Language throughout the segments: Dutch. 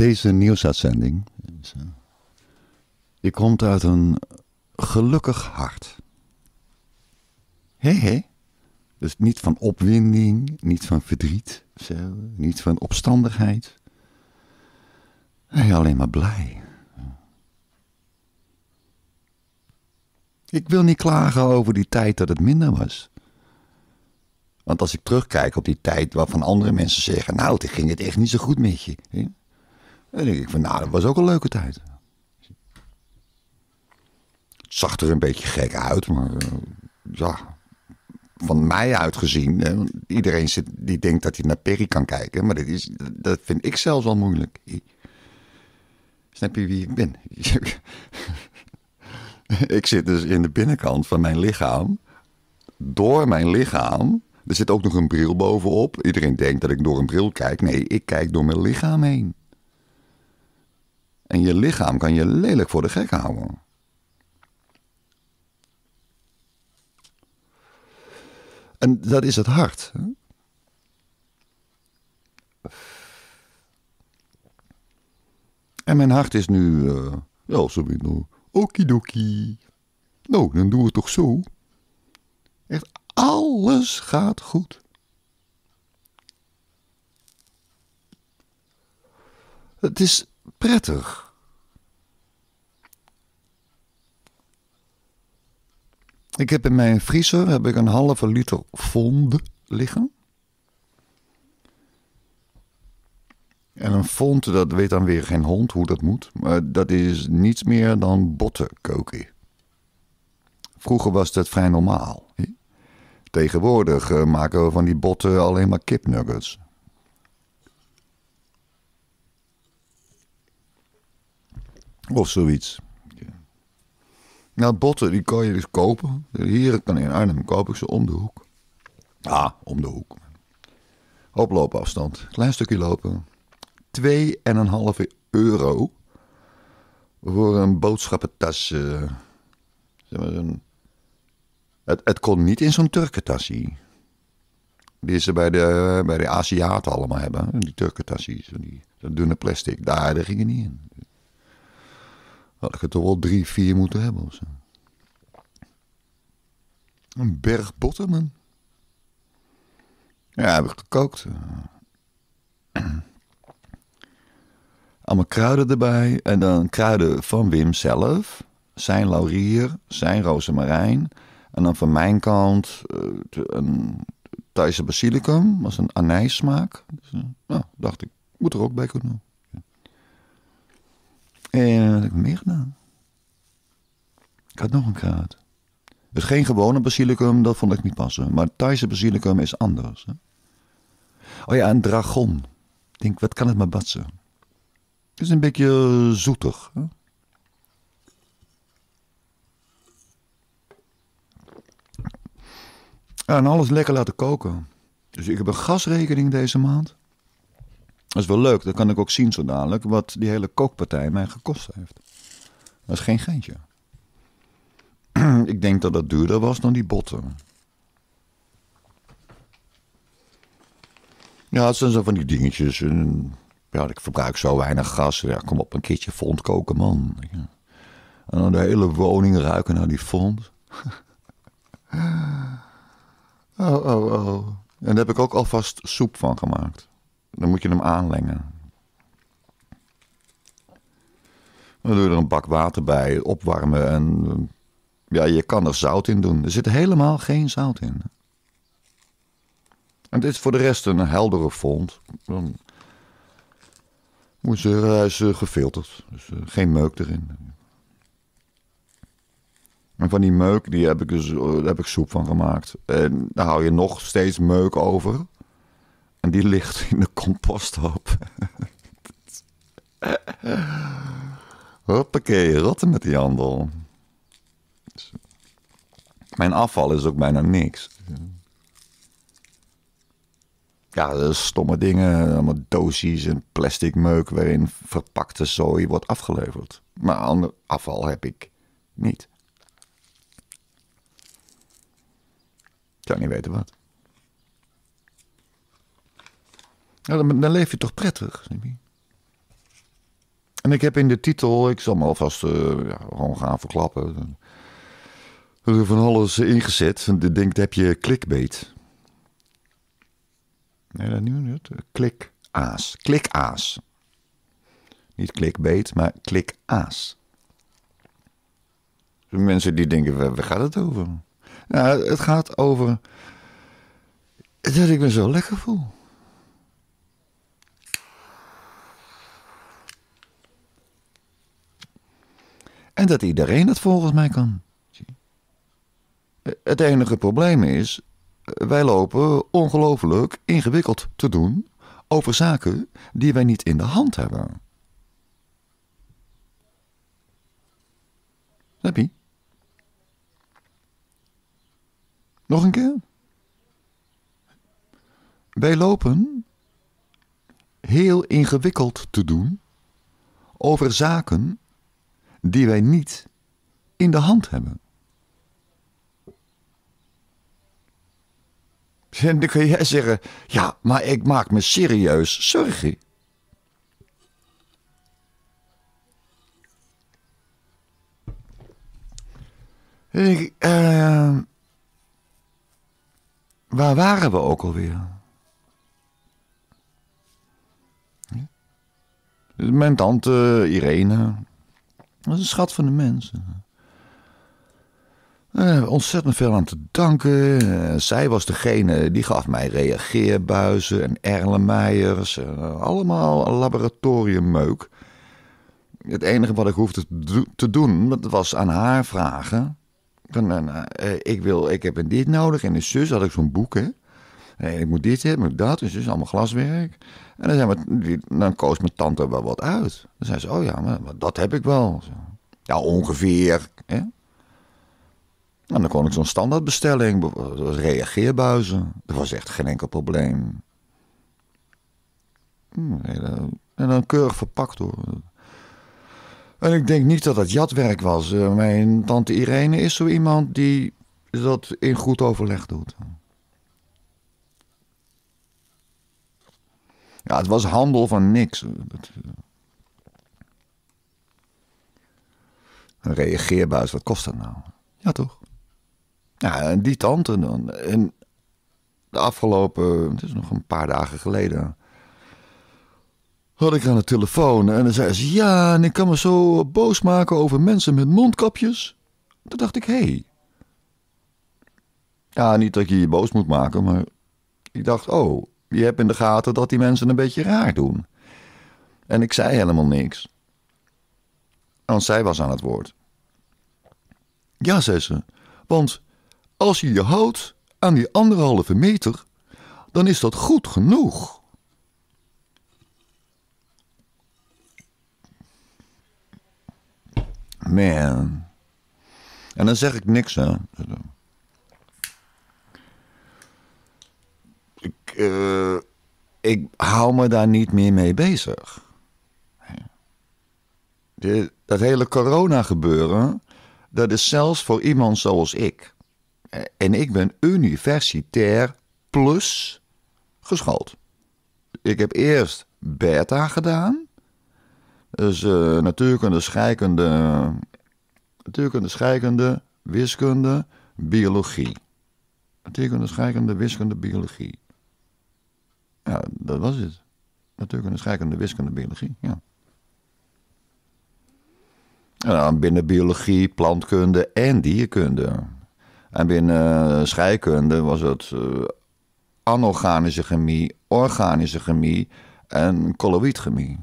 Deze nieuwsuitzending. je komt uit een gelukkig hart. Hé hé. Dus niet van opwinding, niet van verdriet, niet van opstandigheid. alleen maar blij. Ik wil niet klagen over die tijd dat het minder was. Want als ik terugkijk op die tijd waarvan andere mensen zeggen: Nou, toen ging het echt niet zo goed met je. Hè? En denk ik van, nou, dat was ook een leuke tijd. Het zag er een beetje gek uit, maar eh, ja, van mij uitgezien. Hè, iedereen zit, die denkt dat hij naar Perry kan kijken, maar dat, is, dat vind ik zelfs al moeilijk. Snap je wie ik ben? ik zit dus in de binnenkant van mijn lichaam. Door mijn lichaam. Er zit ook nog een bril bovenop. Iedereen denkt dat ik door een bril kijk. Nee, ik kijk door mijn lichaam heen. En je lichaam kan je lelijk voor de gek houden. En dat is het hart. En mijn hart is nu, uh, ja, zo weet okidoki. Nou, dan doen we het toch zo. Echt, alles gaat goed. Het is prettig. Ik heb in mijn vriezer heb ik een halve liter fond liggen. En een fond, dat weet dan weer geen hond hoe dat moet. Maar dat is niets meer dan botten Vroeger was dat vrij normaal. Tegenwoordig eh, maken we van die botten alleen maar kipnuggets. Of zoiets. Nou, botten die kan je dus kopen. Hier kan in Arnhem koop ik ze om de hoek. Ah, om de hoek. Oploopafstand. Klein stukje lopen. 2,5 euro voor een halve eh, Zeg maar een... het, het kon niet in zo'n Turkentassie. Die ze bij de, bij de Aziaten allemaal hebben. Die Turkentassies. Die, dat dunne plastic. Daar, daar ging het niet in had ik er toch wel drie, vier moeten hebben of zo. Een berg Ja, heb ik gekookt. Allemaal kruiden erbij. En dan kruiden van Wim zelf. Zijn laurier, zijn rozemarijn. En dan van mijn kant eh, een Thaise basilicum. was een anijssmaak. Dus, eh, nou, dacht ik, moet er ook bij kunnen. En dat heb ik meer gedaan? Ik had nog een kruid. Dus geen gewone basilicum, dat vond ik niet passen. Maar Thaise basilicum is anders. Hè? Oh ja, een dragon. Ik denk, wat kan het maar batsen? Het is een beetje zoetig. Hè? Ah, en alles lekker laten koken. Dus ik heb een gasrekening deze maand. Dat is wel leuk, Dan kan ik ook zien zo dadelijk, wat die hele kookpartij mij gekost heeft. Dat is geen geintje. ik denk dat dat duurder was dan die botten. Ja, het zijn zo van die dingetjes. En, ja, ik verbruik zo weinig gas. Ja, kom op, een keertje fond koken, man. Ja. En dan de hele woning ruiken naar die fond. oh, oh, oh. En daar heb ik ook alvast soep van gemaakt. Dan moet je hem aanlengen. Dan doe je er een bak water bij, opwarmen en ja, je kan er zout in doen. Er zit helemaal geen zout in. En dit is voor de rest een heldere fond. Dan moet er, hij eh, gefilterd, dus eh, geen meuk erin. En van die meuk, die heb ik dus, eh, daar heb ik soep van gemaakt. En daar hou je nog steeds meuk over. En die ligt in de composthoop. Hoppakee, rotten met die handel. Mijn afval is ook bijna niks. Ja, stomme dingen, allemaal dosies en plastic meuk waarin verpakte zooi wordt afgeleverd. Maar ander afval heb ik niet. Ik zou niet weten wat. dan, leef je toch prettig, En ik heb in de titel, ik zal me alvast eh, ja, gewoon gaan verklappen. Er is van alles ingezet. Ik denk, heb je clickbait. Nee, dat nu niet. Klikaas. Klikaas. Niet clickbait, maar klikaas. Mensen die denken, waar gaat het over? Nou, het gaat over dat ik me zo lekker voel. En dat iedereen het volgens mij kan. Eh, het enige probleem is, eh, wij lopen ongelooflijk ingewikkeld te doen over zaken die wij niet in de hand hebben. Snap je? Nog een keer. Wij lopen heel ingewikkeld te doen over zaken die wij niet in de hand hebben. En dan kun jij zeggen: Ja, maar ik maak me serieus zorgen. Ik, ehm, waar waren we ook alweer? Mijn tante Irene, dat is een schat van de mensen. Eh, uh, ontzettend veel aan te danken. Eh, zij was degene die gaf mij reageerbuizen en erlenmeijers. Eh, allemaal laboratoriummeuk. Het enige wat ik hoefde te doen, dat was aan haar vragen. Van, ik, wil, ik heb een dit nodig en een zus had ik zo'n boek, hè ik moet dit, ik moet dat. Dus het is allemaal glaswerk. En dan, zijn we, dan koos mijn tante wel wat uit. Dan zei ze, oh ja, maar, dat heb ik wel. Ja, ongeveer. Hè? dan kon ik zo'n standaardbestelling, reageerbuizen. Dat was echt geen enkel probleem. Hmm, en dan keurig verpakt hoor. En ik denk niet dat dat jatwerk was. Eh, mijn tante Irene is zo iemand die dat in goed overleg doet. Ja, het was handel van niks. Eh, een reageerbuis, wat kost dat nou? Ja, toch? Ja, en die tante dan. En de afgelopen, het is nog een paar dagen geleden, had ik aan de telefoon en dan zei ze: Ja, en ik kan me zo boos maken over mensen met mondkapjes. Toen dacht ik: Hé. Hey. Ja, niet dat je je boos moet maken, maar ik dacht: Oh, je hebt in de gaten dat die mensen een beetje raar doen. En ik zei helemaal niks. Want zij was aan het woord. Ja, zei ze, want als je je houdt aan die anderhalve meter, dan is dat goed genoeg. Man. En dan zeg ik niks, hè. Eh, ik hou me daar niet meer mee bezig. dat hele corona gebeuren, dat is zelfs voor iemand zoals ik. Eh, en ik ben universitair plus geschoold. Ik heb eerst beta gedaan. Dus uh, natuurkunde, scheikunde, natuurkunde, scheikunde, wiskunde, biologie. Natuurkunde, scheikunde, wiskunde, biologie. Ja, dat was het. Natuurkunde, scheikunde, wiskunde, biologie. Ja. En dan binnen biologie, plantkunde en dierkunde. En binnen eh, scheikunde was het eh, anorganische chemie, organische chemie en colloïdchemie.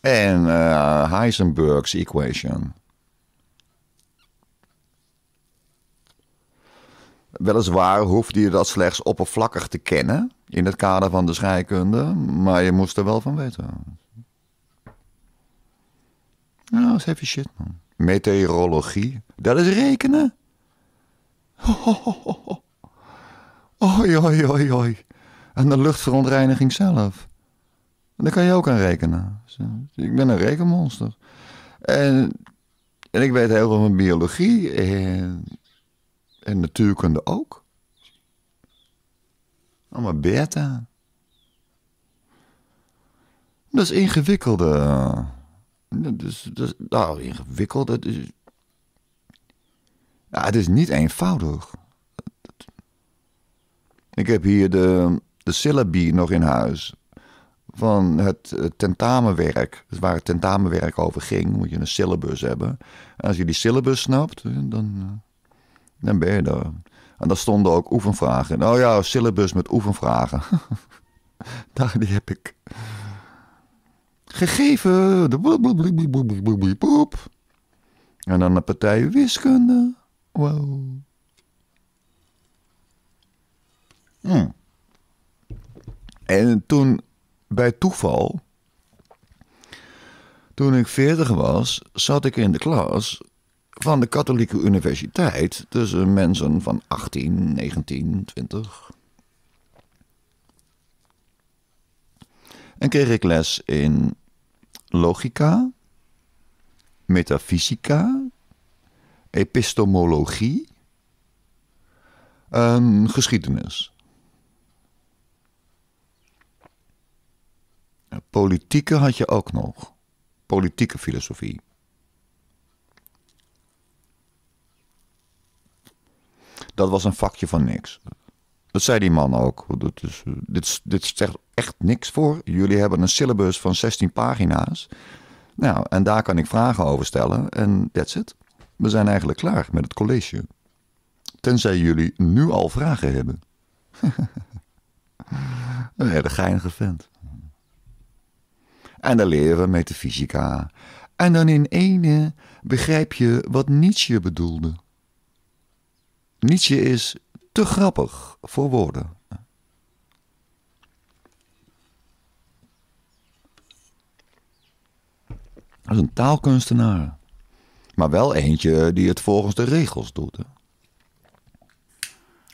En eh, Heisenberg's equation. Weliswaar hoefde je dat slechts oppervlakkig te kennen in het kader van de scheikunde, maar je moest er wel van weten. Nou, dat is heavy shit, man. Meteorologie, dat is rekenen. ooi, oi, oi, oi. En de luchtverontreiniging zelf. Daar kan je ook aan rekenen. Ik ben een rekenmonster. En, en ik weet heel veel van biologie. En en natuurkunde ook. Allemaal beta. Dat is ingewikkelde. Dat is, dat is, nou, ingewikkeld. Dat is, ja, het is niet eenvoudig. Ik heb hier de, de syllabi nog in huis. Van het tentamenwerk. Dus waar het tentamenwerk over ging, moet je een syllabus hebben. En als je die syllabus snapt, dan eh, dan ben je er. En daar stonden ook oefenvragen in. Oh ja, syllabus met oefenvragen. daar, die heb ik. Gegeven. De en dan een partij wiskunde. Wow. Hmm. En toen, bij toeval, toen ik 40 was, zat ik in de klas van de Katholieke Universiteit tussen mensen van 18, 19, 20. En kreeg ik les in logica, metafysica, epistemologie en ehm, geschiedenis. Politieke had je ook nog. Politieke filosofie. dat was een vakje van niks. Dat zei die man ook. Eh, dit, is, dit zegt echt niks voor. Jullie hebben een syllabus van 16 pagina's. Nou, en daar kan ik vragen over stellen. En that's it. We zijn eigenlijk klaar met het college. Tenzij jullie nu al vragen hebben. een hele geinige vent. En dan leren we metafysica. En dan in ene begrijp je wat Nietzsche bedoelde. Nietzsche is te grappig voor woorden. Hij is een taalkunstenaar. Maar wel eentje die het volgens de regels doet. Hè?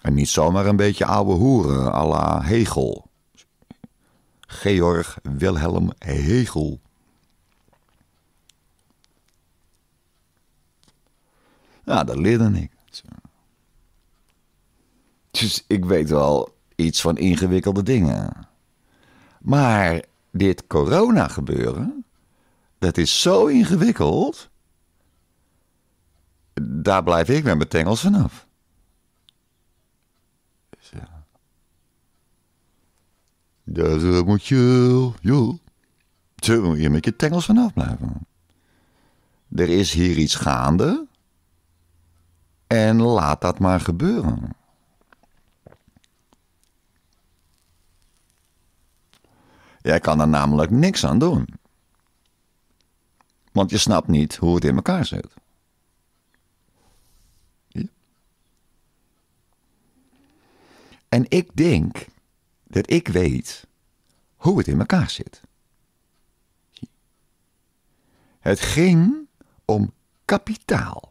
En niet zomaar een beetje oude hoeren à la Hegel. Georg Wilhelm Hegel. Ja, dat leerde ik. Dus ik weet wel iets van ingewikkelde dingen. Maar dit corona gebeuren, dat is zo ingewikkeld. Daar blijf ik met mijn tengels vanaf. Dus Daar dus, eh, moet je, joh. Daar moet je met je tengels vanaf blijven. Er is hier iets gaande. En laat dat maar gebeuren. Jij kan er namelijk niks aan doen. Want je snapt niet hoe het in elkaar zit. En ik denk dat ik weet hoe het in elkaar zit. Het ging om kapitaal.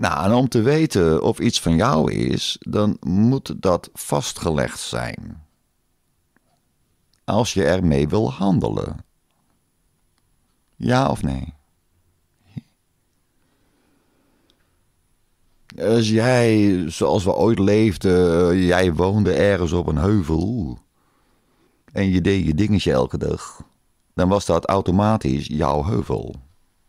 Nou, en om te weten of iets van jou is, dan moet dat vastgelegd zijn. Als je ermee wil handelen. Ja of nee? Als jij, zoals we ooit leefden, jij woonde ergens op een heuvel en je deed je dingetje elke dag, dan was dat automatisch jouw heuvel.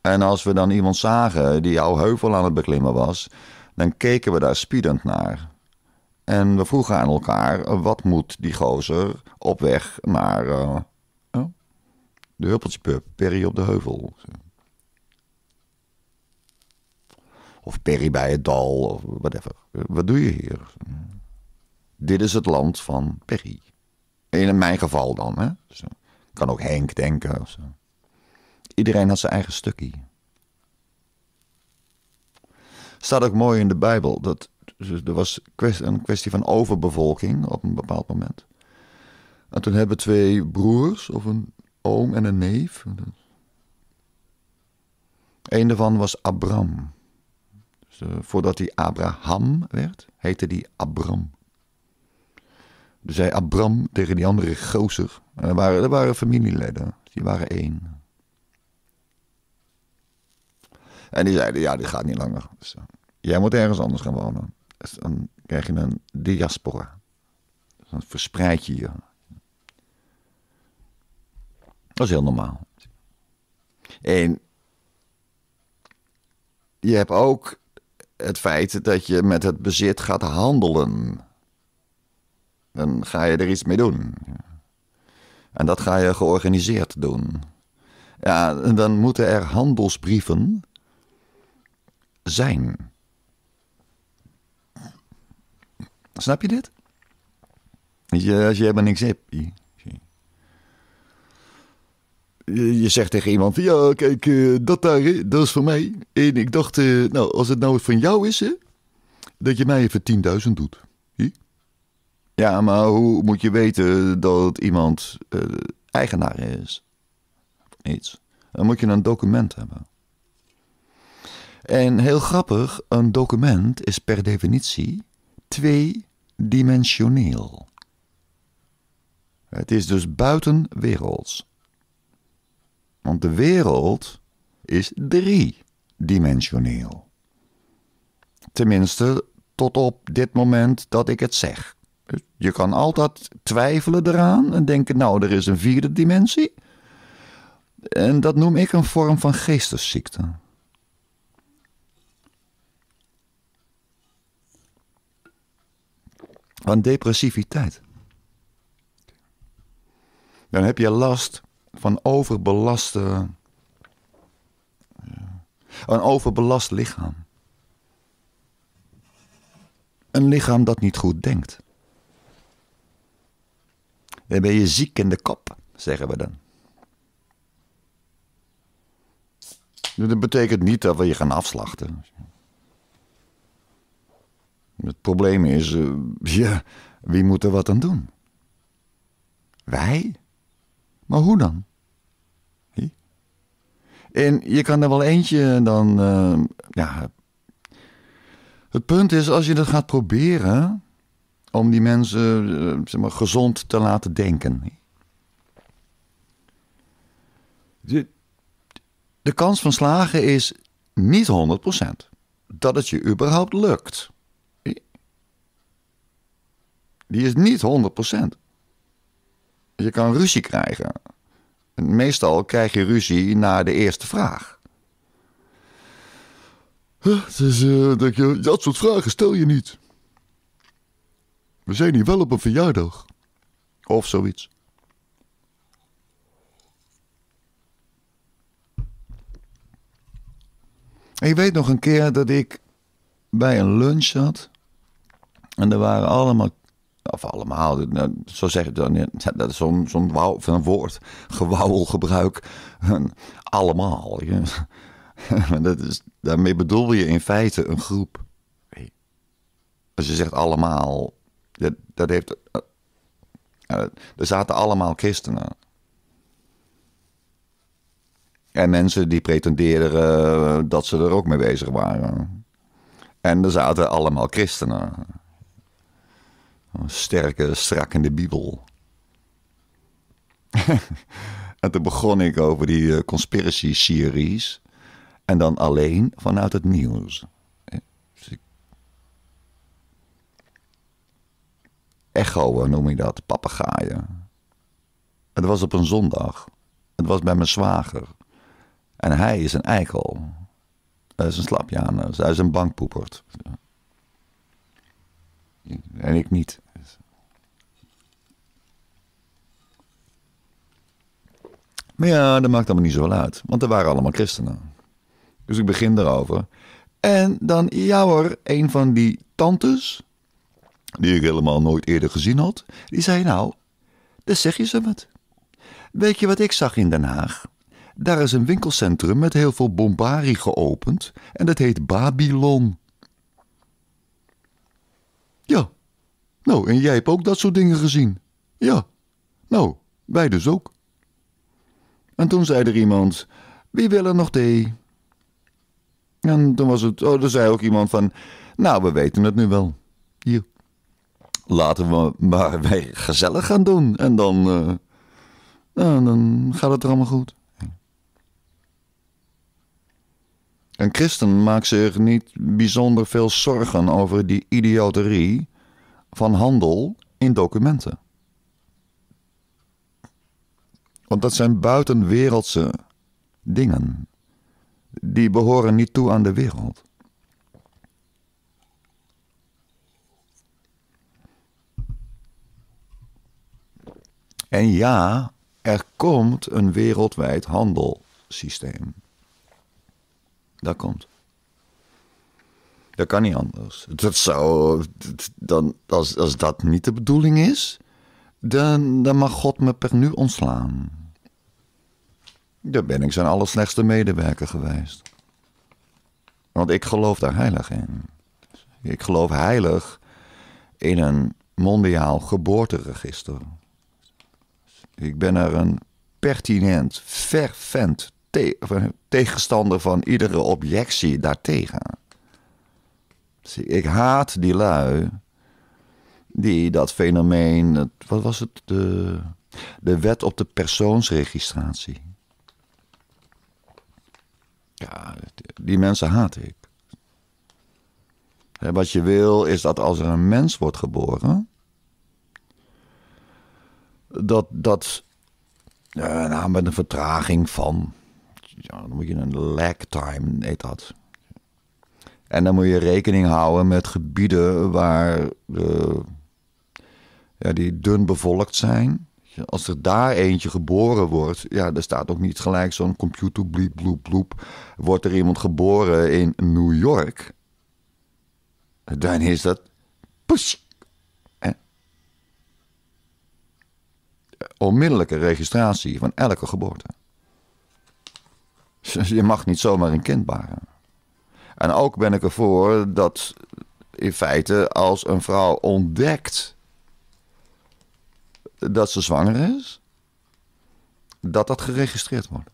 En als we dan iemand zagen die jouw heuvel aan het beklimmen was, dan keken we daar spiedend naar. En we vroegen aan elkaar: wat moet die gozer op weg naar uh, de Huppeltjepub, Perry op de heuvel? Of Perry bij het dal, of whatever. Wat doe je hier? Dit is het land van Perry. In mijn geval dan, hè? Kan ook Henk denken of zo. Iedereen had zijn eigen stukje. Staat ook mooi in de Bijbel. Dat, er was een kwestie van overbevolking op een bepaald moment. En toen hebben twee broers, of een oom en een neef. Een daarvan was Abram. Dus, eh, voordat hij Abraham werd, heette hij Abram. Dus zei Abram tegen die andere gozer. En er waren, er waren familieleden, die waren één. En die zeiden, ja, dit gaat niet langer. Dus, eh, jij moet ergens anders gaan wonen. Dus dan krijg je een diaspora. Dus dan verspreid je je. Dat is heel normaal. En je hebt ook het feit dat je met het bezit gaat handelen. Dan ga je er iets mee doen. En dat ga je georganiseerd doen. Ja, dan moeten er handelsbrieven zijn. Snap je dit? Je, als je helemaal niks hebt. Je, je zegt tegen iemand: Ja, kijk, eh, dat daar, dat is voor mij. En ik dacht, eh, nou, als het nou van jou is, hè, dat je mij even 10.000 doet. Ja, maar hoe moet je weten dat iemand eh, eigenaar is? Iets. Dan moet je een document hebben. En heel grappig, een document is per definitie tweedimensioneel. Het is dus buitenwerelds. Want de wereld is driedimensioneel. Tenminste, tot op dit moment dat ik het zeg. Dus je kan altijd twijfelen eraan en denken: nou, er is een vierde dimensie. En dat noem ik een vorm van geestesziekte. van depressiviteit. Dan heb je last van overbelaste, eh, een overbelast lichaam. Een lichaam dat niet goed denkt. Dan ben je ziek in de kop, zeggen we dan. Dat betekent niet dat we je gaan afslachten. Het probleem is, eh, ja, wie moet er wat aan doen? Wij? Maar hoe dan? En je kan er wel eentje dan, eh, ja. Het punt is, als je dat gaat proberen om die mensen eh, zeg maar, gezond te laten denken. De, de kans van slagen is niet 100%. Dat het je überhaupt lukt die is niet 100%. Je kan ruzie krijgen. Meestal krijg je ruzie na de eerste vraag. Eh, dat, je, dat soort vragen stel je niet. We zijn hier wel op een verjaardag. Of zoiets. Ik weet nog een keer dat ik bij een lunch zat. En er waren allemaal of allemaal, nou, zo zeg ik dan, dat is zo'n zo'n van woord, gewauwelgebruik, allemaal. dat is, daarmee bedoel je in feite een groep. Als je zegt allemaal, dat, dat heeft, eh, eh, er zaten allemaal christenen. En mensen die pretendeerden eh, dat ze er ook mee bezig waren. En er zaten allemaal christenen. Een sterke, strak in de Bibel. en toen begon ik over die uh, series. En dan alleen vanuit het nieuws. Eh, dus Echoen eh, noem ik dat, papegaaien. Het was op een zondag. Het was bij mijn zwager. En hij is een eikel. Hij is een slapjaner. Hij is een bankpoepert en ik niet. Maar ja, dat maakt allemaal niet zo uit, want er waren allemaal christenen. Dus ik begin daarover. En dan, ja een van die tantes, die ik helemaal nooit eerder gezien had, die zei nou, dat zeg je ze wat. Weet je wat ik zag in Den Haag? Daar is een winkelcentrum met heel veel bombari geopend en dat heet Babylon. Ja. Nou, en jij hebt ook dat soort dingen gezien. Ja. Nou, wij dus ook. En toen zei er iemand: Wie wil er nog thee? En toen was het, oh, er zei ook iemand van: Nou, we weten het nu wel. Hier. Laten we maar wij gezellig gaan doen. En dan, eh, nou, dan gaat het er allemaal goed. Een christen maakt zich niet bijzonder veel zorgen over die idioterie van handel in documenten. Want dat zijn buitenwereldse dingen. Die behoren niet toe aan de wereld. En ja, er komt een wereldwijd handelsysteem. Dat komt. Dat kan niet anders. Dat zou, dan, als, als dat niet de bedoeling is, dan, dan mag God me per nu ontslaan. Dan ben ik zijn allerslechtste medewerker geweest. Want ik geloof daar heilig in. Ik geloof heilig in een mondiaal geboorteregister. Ik ben er een pertinent, fervent tegenstander van iedere objectie daartegen. Zie, ik haat die lui die dat fenomeen, wat was het, de, de wet op de persoonsregistratie. Ja, die mensen haat ik. wat je wil is dat als er een mens wordt geboren, dat dat eh, nou, met een vertraging van ja, dan moet je een lag time, heet dat. En dan moet je rekening houden met gebieden waar de, eh, ja, die dun bevolkt zijn. Als er daar eentje geboren wordt, ja, er staat ook niet gelijk zo'n computer bliep bloep bloep. Wordt er iemand geboren in New York, dan is dat push. Onmiddellijke registratie van elke geboorte. Je mag niet zomaar een kind baren. En ook ben ik ervoor dat in feite als een vrouw ontdekt dat ze zwanger is, dat dat geregistreerd wordt.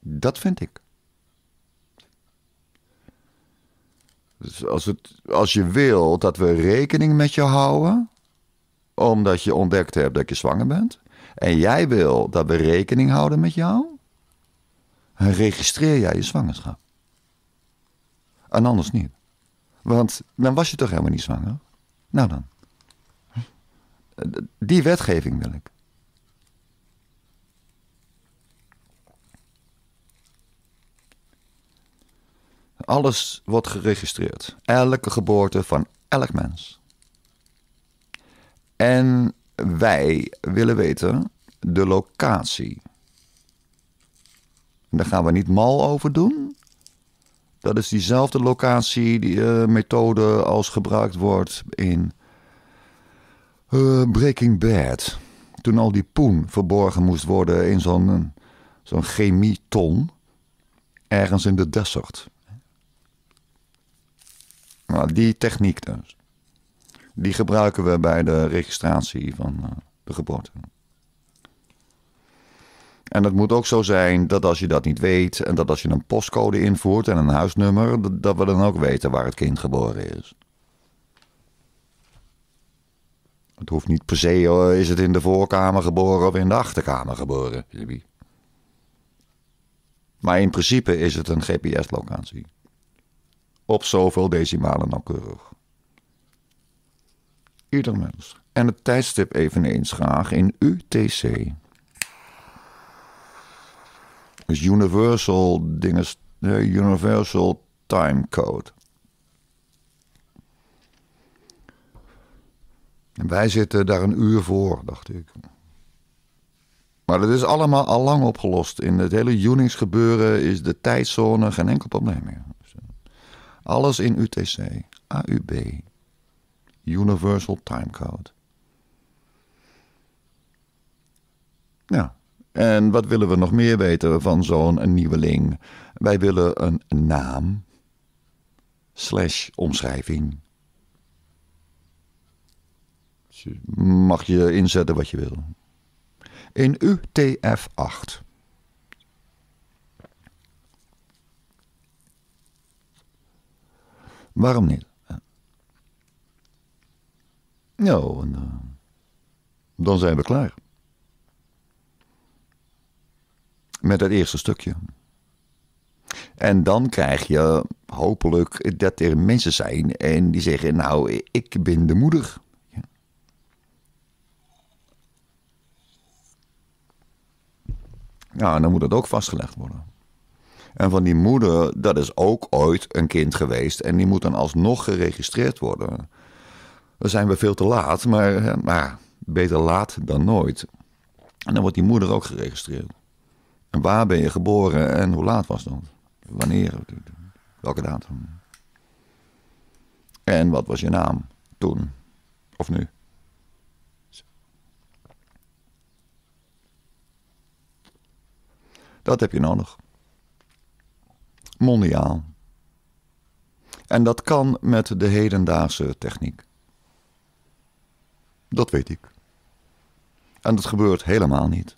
Dat vind ik. Dus als, het, als je wil dat we rekening met je houden, omdat je ontdekt hebt dat je zwanger bent, en jij wil dat we rekening houden met jou? registreer jij je zwangerschap. En anders niet. Want dan was je toch helemaal niet zwanger? Nou dan. Die wetgeving wil ik. Alles wordt geregistreerd. Elke geboorte van elk mens. En wij willen weten de locatie. En daar gaan we niet mal over doen. Dat is diezelfde locatie, die eh, methode als gebruikt wordt in eh, Breaking Bad. Toen al die poen verborgen moest worden in zo'n zo'n chemieton. Ergens in de desert. Nou, die techniek dus. Die gebruiken we bij de registratie van eh, de geboorte. En het moet ook zo zijn dat als je dat niet weet en dat als je een postcode invoert en een huisnummer, dat we dan ook weten waar het kind geboren is. Het hoeft niet per se, is het in de voorkamer geboren of in de achterkamer geboren. Maar in principe is het een GPS-locatie. Op zoveel decimalen nauwkeurig. Ieder mens. En het tijdstip eveneens graag in UTC. Dus Universal dinges, eh, Universal Time Code. En wij zitten daar een uur voor, dacht ik. Maar dat is allemaal al lang opgelost. In het hele Unix gebeuren is de tijdzone geen enkel probleem meer. Alles in UTC, AUB, Universal Timecode. Nou, en wat willen we nog meer weten van zo'n nieuweling? Wij willen een naam slash omschrijving. Mag je inzetten wat je wil. In UTF-8. Waarom niet? Nou, dan zijn we klaar. Met het eerste stukje. En dan krijg je hopelijk dat er mensen zijn en die zeggen: Nou, ik ben de moeder. Ja. Nou, dan moet dat ook vastgelegd worden. En van die moeder, dat is ook ooit een kind geweest en die moet dan alsnog geregistreerd worden dan zijn we veel te laat. Maar, maar beter laat dan nooit. En dan wordt die moeder ook geregistreerd. En waar ben je geboren en hoe laat was dat? Wanneer? Welke datum? En wat was je naam toen of nu? Dat heb je nodig. Mondiaal. En dat kan met de hedendaagse techniek. Dat weet ik. En dat gebeurt helemaal niet.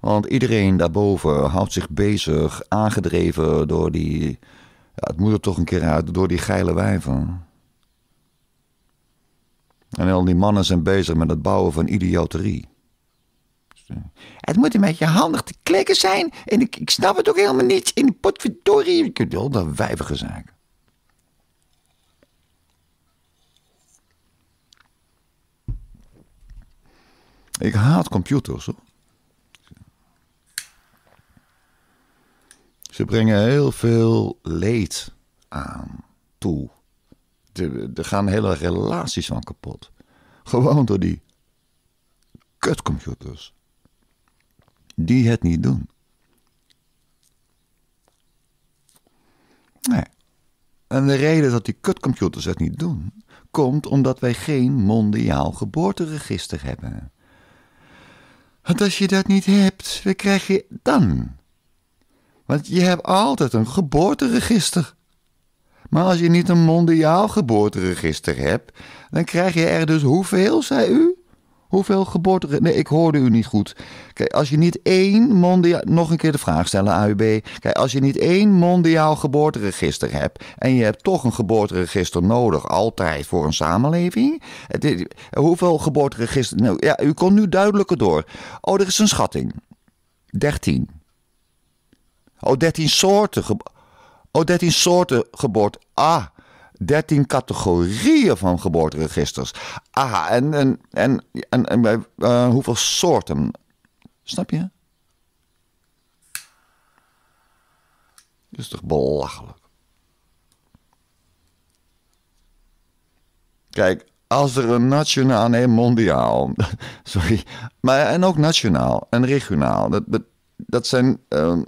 Want iedereen daarboven houdt zich bezig, aangedreven door die. Ja, het moet er toch een keer uit, door die geile wijven. En al die mannen zijn bezig met het bouwen van idioterie. Het moet een beetje handig te klikken zijn. En ik, ik snap het ook helemaal niet. In potverdorie. Ik bedoel dat wijvige zaak. Ik haat computers hoor. Ze brengen heel veel leed aan toe. Er gaan hele relaties van kapot. Gewoon door die kutcomputers. Die het niet doen. Nee. En de reden dat die kutcomputers het niet doen, komt omdat wij geen mondiaal geboorteregister hebben. Want als je dat niet hebt, wat krijg je dan? Want je hebt altijd een geboorteregister. Maar als je niet een mondiaal geboorteregister hebt, dan krijg je er dus hoeveel, zei u? Hoeveel geboorteregister? Nee, ik hoorde u niet goed. Kijk, als je niet één mondiaal... Nog een keer de vraag stellen, AUB. Kijk, als je niet één mondiaal geboorteregister hebt... en je hebt toch een geboorteregister nodig, altijd, voor een samenleving... Eh, hoeveel geboorteregister... Nou, ja, u kon nu duidelijker door. Oh, er is een schatting. 13. Oh, 13 soorten... Ge... Oh, 13 soorten geboorte. Ah, 13 categorieën van geboorteregisters. Aha, en, en, en, en, en eh, hoeveel soorten? Snap je? Dat is toch belachelijk? Kijk, als er een nationaal, nee, mondiaal, sorry, maar en ook nationaal en regionaal, dat, dat, zijn. Ehm,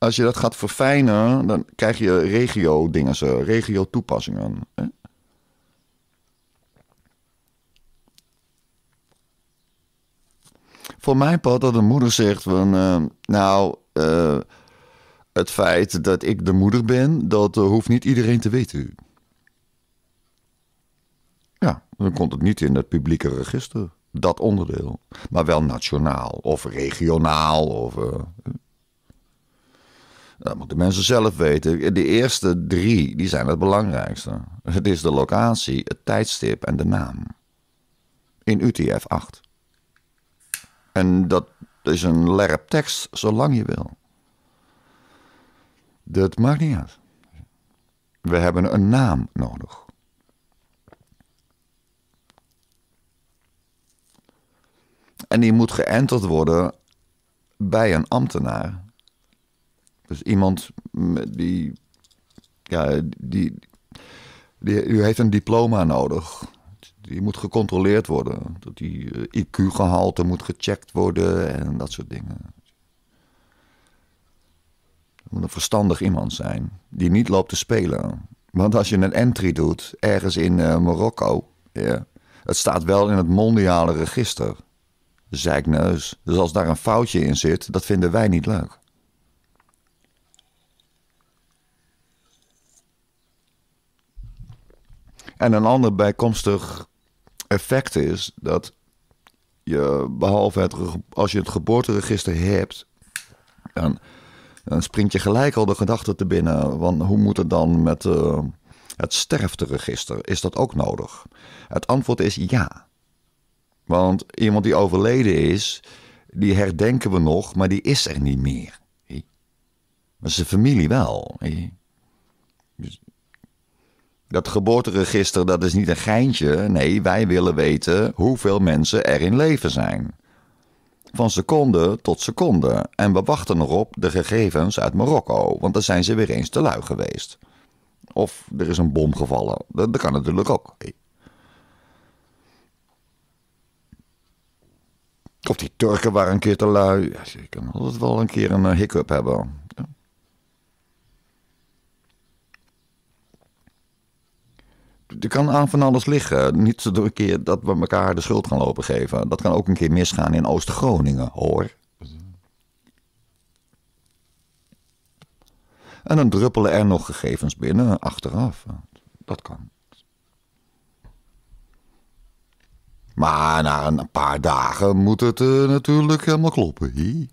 als je dat gaat verfijnen, dan krijg je regio-dingen, regio-toepassingen. Voor mijn pad dat een moeder zegt van, eh, nou, eh, het feit dat ik de moeder ben, dat eh, hoeft niet iedereen te weten. Ja, dan komt het niet in het publieke register, dat onderdeel. Maar wel nationaal of regionaal of... Dat moeten mensen zelf weten. De eerste drie die zijn het belangrijkste. Het is de locatie, het tijdstip en de naam. In UTF 8. En dat is een lerp tekst zolang je wil. Dat maakt niet uit. We hebben een naam nodig. En die moet geënterd worden bij een ambtenaar dus iemand die, ja, die, die, die heeft een diploma nodig. Die moet gecontroleerd worden. Dat die eh, IQ-gehalte moet gecheckt worden en dat soort dingen. Het moet een verstandig iemand zijn die niet loopt te spelen. Want als je een entry doet ergens in eh, Marokko, yeah, het staat wel in het mondiale register. Zeikneus. Dus als daar een foutje in zit, dat vinden wij niet leuk. En een ander bijkomstig effect is dat je, behalve het, als je het geboorteregister hebt, dan, springt je gelijk al de gedachte te binnen. Want hoe moet het dan met uh, het sterfteregister? Is dat ook nodig? Het antwoord is ja. Want iemand die overleden is, die herdenken we nog, maar die is er niet meer. Maar zijn familie wel. Dat geboorteregister, dat is niet een geintje. Nee, wij willen weten hoeveel mensen er in leven zijn. Van seconde tot seconde. En we wachten nog op de gegevens uit Marokko, want dan zijn ze weer eens te lui geweest. Of er is een bom gevallen. Dat, kan natuurlijk ook. Of die Turken waren een keer te lui. Je kan altijd wel een keer een eh, hiccup hebben. er kan aan van alles liggen. Niet zo door een keer dat we elkaar de schuld gaan lopen geven. Dat kan ook een keer misgaan in Oost-Groningen, hoor. En dan druppelen er nog gegevens binnen achteraf. Dat kan. Maar na een paar dagen moet het eh, natuurlijk helemaal kloppen.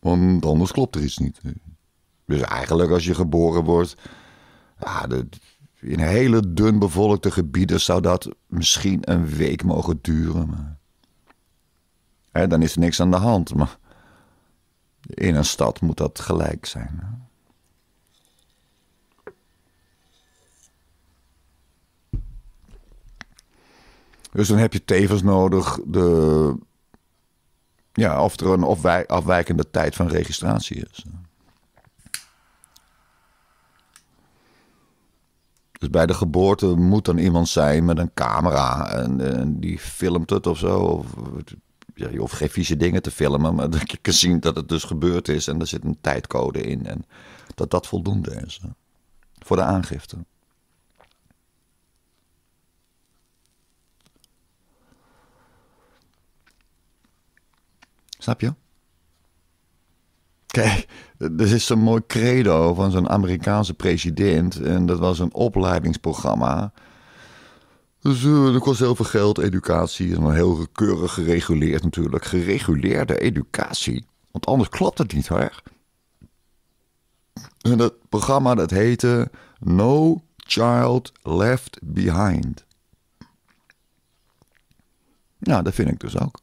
Want anders klopt er iets niet. Dus eigenlijk als je geboren wordt... Ja, de. In hele dun bevolkte gebieden zou dat misschien een week mogen duren. Maar... dan is er niks aan de hand. Maar in een stad moet dat gelijk zijn. Hè? Dus dan heb je tevens nodig de, ja, of er een afwijkende tijd van registratie is. Dus bij de geboorte moet dan iemand zijn met een camera en, die filmt het of zo. Of, ja, je hoeft geen vieze dingen te filmen, maar dat je kan zien dat het dus gebeurd is en er zit een tijdcode in en dat dat voldoende is voor de aangifte. Snap je? Kijk, er is zo'n mooi credo van zo'n Amerikaanse president. En dat was een opleidingsprogramma. Dus eh, dat kost heel veel geld, educatie. En dan heel keurig gereguleerd natuurlijk. Gereguleerde educatie. Want anders klopt het niet, hoor. En dat programma dat heette No Child Left Behind. Nou, dat vind ik dus ook.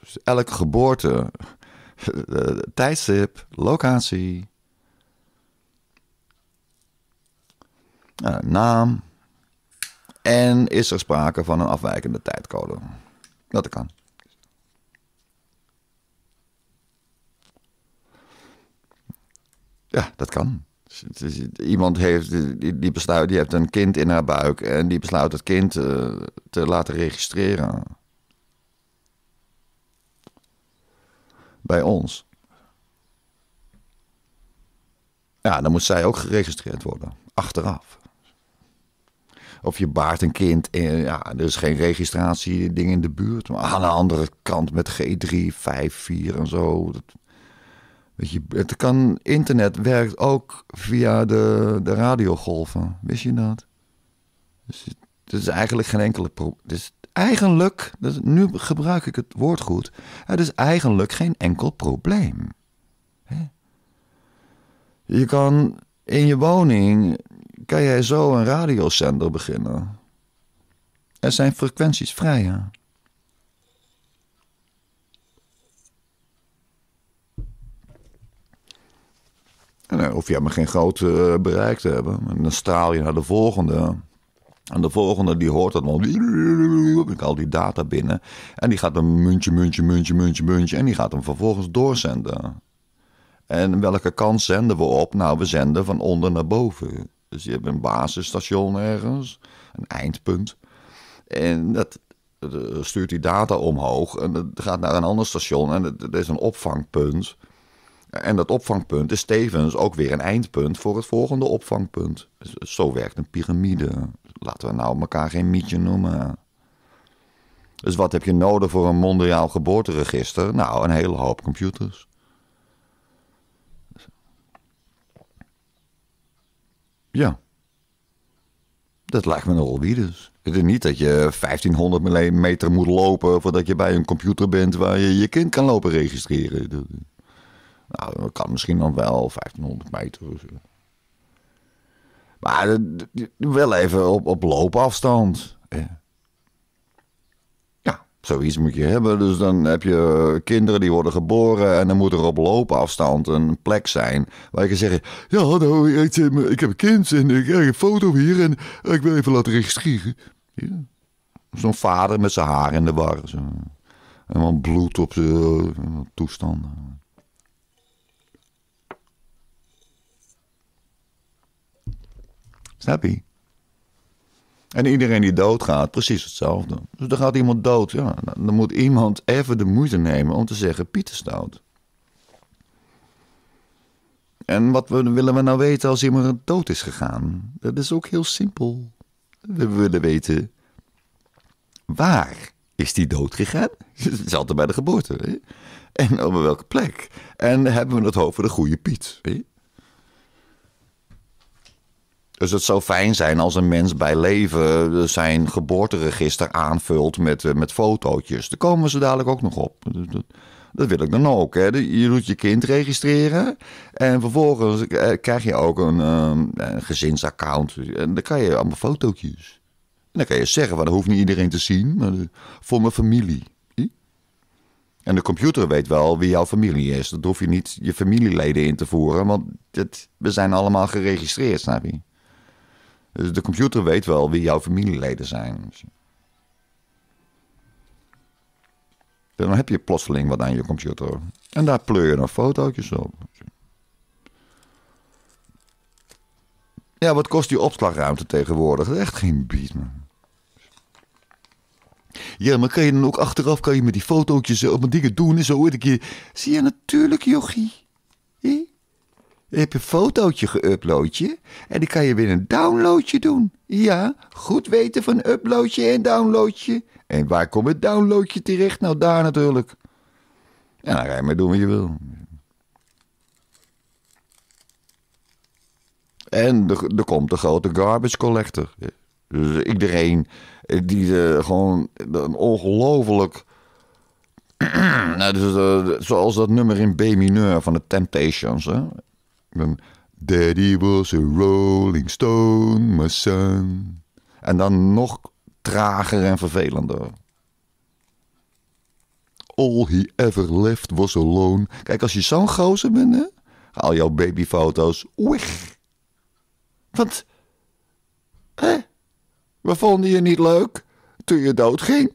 Dus elke geboorte eh, tijdstip, locatie, eh, naam. En is er sprake van een afwijkende tijdcode? Dat kan. Ja, dat kan. Dus iemand heeft, die, besluit, die heeft een kind in haar buik en die besluit het kind eh, te laten registreren. bij ons. Ja, dan moet zij ook geregistreerd worden, achteraf. Of je baart een kind, en, ja, er is geen registratieding in de buurt. Maar aan de andere kant met G3, 5, 4 en zo. Dat, weet je, het kan, internet werkt ook via de, de radiogolven. Wist je dat? Dus het, is eigenlijk geen enkele... probleem eigenlijk, nu gebruik ik het woord goed, het is eigenlijk geen enkel probleem. Je kan in je woning, kan jij zo een radiocenter beginnen. Er zijn frequenties vrij. Hè? En dan hoef je maar geen groot eh, bereik te hebben. dan straal je naar de volgende. En de volgende die hoort dat dan. Ik al die data binnen. En die gaat een muntje, muntje, muntje, muntje, muntje. En die gaat hem vervolgens doorzenden. En welke kant zenden we op? Nou, we zenden van onder naar boven. Dus je hebt een basisstation ergens, een eindpunt. En dat eh, stuurt die data omhoog en dat gaat naar een ander station en dat is een opvangpunt. En dat opvangpunt is tevens ook weer een eindpunt voor het volgende opvangpunt. Dus zo werkt een piramide. Laten we nou elkaar geen mietje noemen. Dus wat heb je nodig voor een mondiaal geboorteregister? Nou, een hele hoop computers. Ja. Dat lijkt me nogal wie dus. Het is niet dat je 1500 meter moet lopen voordat je bij een computer bent waar je je kind kan lopen registreren. Nou, dat kan misschien dan wel 1500 meter of zo. Maar eh, wel even op, op loopafstand. Ja, zoiets moet je hebben. Dus dan heb je eh, kinderen die worden geboren en dan moet er op loopafstand een plek zijn waar je kan zeggen: Ja, hallo, nou, ik, ik heb een kind en ik heb een foto hier en ik wil even laten registreren. Zo'n vader met zijn haar in de war. Zo. En wat bloed op zijn eh, toestanden. Snap je? En iedereen die doodgaat, precies hetzelfde. Dus er gaat iemand dood, ja. Dan moet iemand even de moeite nemen om te zeggen: Pieter stout. En wat willen we nou weten als iemand dood is gegaan? Dat is ook heel simpel. We willen weten: waar is die dood gegaan? Het is altijd bij de geboorte. Hè? En op welke plek? En hebben we het over de goede Piet? Hè? Dus het zou fijn zijn als een mens bij leven eh, zijn geboorteregister aanvult met, eh, met fotootjes. Daar komen ze dadelijk ook nog op. Dat wil ik dan ook. Hè. Je doet je kind registreren. En vervolgens eh, krijg je ook een, ehm, een gezinsaccount. En dan kan je allemaal fotootjes. En dan kan je zeggen, maar dat hoeft niet iedereen te zien. Maar voor mijn familie. En de computer weet wel wie jouw familie is. Dat hoef je niet je familieleden in te voeren. Want het, we zijn allemaal geregistreerd, snap je? Dus de computer weet wel wie jouw familieleden zijn. dan heb je plotseling wat aan je computer. En daar pleur je dan fotootjes op. Ja, wat kost die opslagruimte tegenwoordig? Echt geen bied, man. Ja, maar kan je dan ook achteraf kan je met die fotootjes op eh, dingen doen en zo? Hoor ik, zie je natuurlijk, jochie. He? Je hebt je een fotootje geüploadje en die kan je weer een downloadje doen. Ja, goed weten van uploadje en downloadje. En waar komt het downloadje terecht? Nou, daar natuurlijk. En dan ga je maar doen wat je wil. En er, komt de grote garbage collector. Dus iedereen eh, die eh, gewoon een ongelooflijk. nou, dus, eh, zoals dat nummer in B mineur van de Temptations. Hè? Dan, Daddy was a rolling stone, my son. En dan nog trager en vervelender. All he ever left was alone. Kijk, als je zo'n gozer bent, hè, haal jouw babyfoto's weg. Want, hè? We vonden je niet leuk toen je doodging.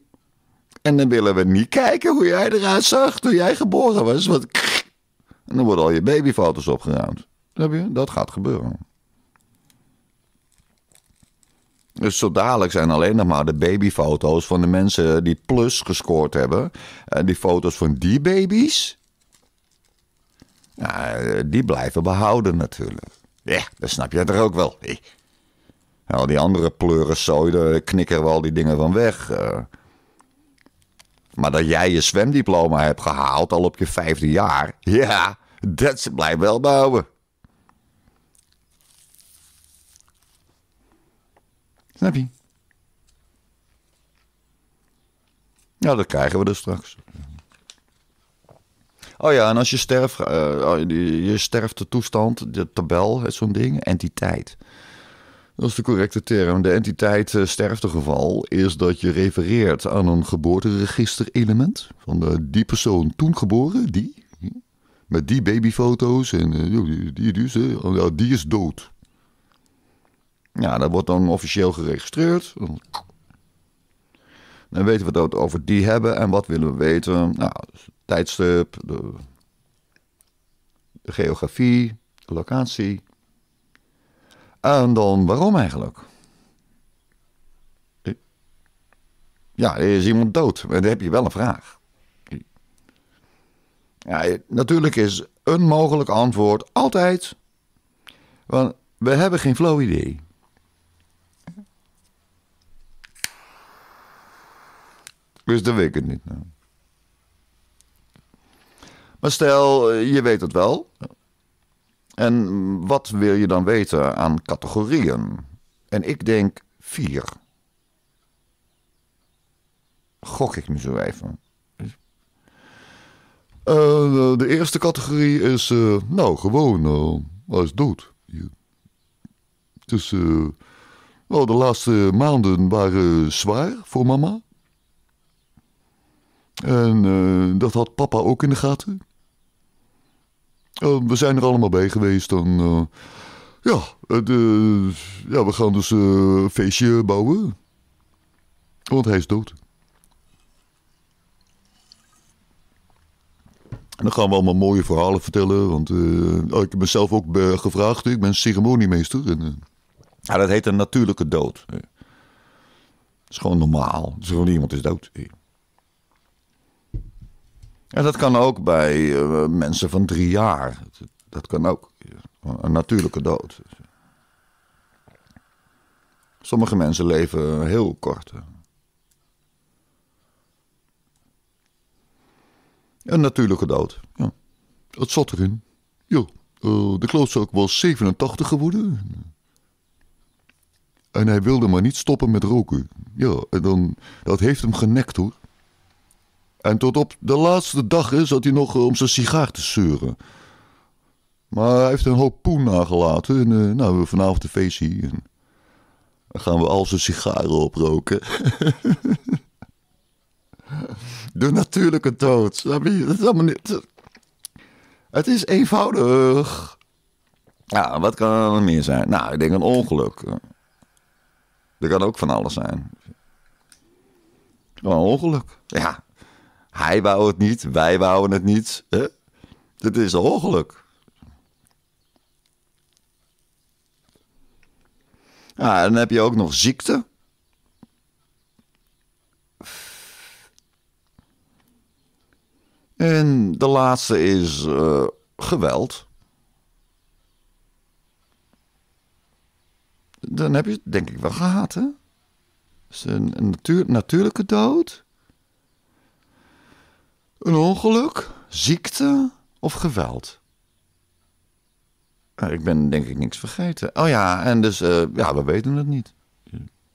En dan willen we niet kijken hoe jij eruit zag toen jij geboren was. Want en dan worden al je babyfoto's opgeruimd. je? Dat gaat gebeuren. Dus zo dadelijk zijn alleen nog maar de babyfoto's van de mensen die plus gescoord hebben. En eh, die foto's van die baby's. Eh, die blijven behouden natuurlijk. Ja, dat snap je er ook wel. Al die andere pleurenzooi, daar knikken we al die dingen van weg. Eh. Maar dat jij je zwemdiploma hebt gehaald al op je vijfde jaar, ja, dat blijft wel bouwen. Snap je? Ja, dat krijgen we dus straks. Oh ja, en als je sterft, uh, eh, oh, je sterfte toestand, de tabel, zo'n ding, entiteit. Dat is de correcte term. De entiteit eh, sterftegeval is dat je refereert aan een geboorteregisterelement. Van de, die persoon toen geboren, die. Met die babyfoto's en eh, die, dus die, is, eh, oh die is dood. Ja, dat wordt dan officieel geregistreerd. Dan weten we dat over die hebben en wat willen we weten. Nou, tijdstip, de, de geografie, de locatie. En dan waarom eigenlijk? Ja, is iemand dood. Maar dan heb je wel een vraag. Ja, natuurlijk is een mogelijk antwoord altijd. Want we hebben geen flow idee. Dus dat weet ik het niet. Nou. Maar stel, eh, je weet het wel. En wat wil je dan weten aan categorieën? En ik denk vier. Gok ik nu zo even. Eh, de eerste categorie is, eh, nou, gewoon uh, als dood. Dus, nou, de laatste maanden waren zwaar voor mama. En dat had papa ook in de gaten we zijn er allemaal bij geweest. Dan, eh, ja, eh, ja, we gaan dus eh, een feestje bouwen. Want hij is dood. En dan gaan we allemaal mooie verhalen vertellen. Want ik heb mezelf ook gevraagd. Ik ben ceremoniemeester. En, ja, dat heet een natuurlijke dood. Het is gewoon normaal. Het is iemand is dood. En dat kan ook bij eh, mensen van drie jaar. Dat kan ook. Een natuurlijke dood. Sommige mensen leven heel kort. Een natuurlijke dood. Ja. Het zat erin. Ja. Uh, de klootzak was 87 geworden. En hij wilde maar niet stoppen met roken. Ja, en dan, dat heeft hem genekt hoor. En tot op de laatste dag zat hij nog eh, om zijn sigaar te zeuren. Maar hij heeft een hoop poen nagelaten. En, eh, nou, we vanavond de feestje. En dan gaan we al zijn sigaren oproken. de natuurlijke dood. Dat is allemaal niet... Het is eenvoudig. Ja, wat kan er meer zijn? Nou, ik denk een ongeluk. Er kan ook van alles zijn. een ongeluk. Ja, hij wou het niet, wij wouden het niet. Hè? Dat is ongeluk. en dan heb je ook nog ziekte. En de laatste is eh, geweld. Dan heb je het denk ik wel gehad, hè? Is een, natuur, natuurlijke dood. Een ongeluk, ziekte of geweld? Eh, ik ben denk ik niks vergeten. Oh ja, en dus, eh, ja, we weten het niet.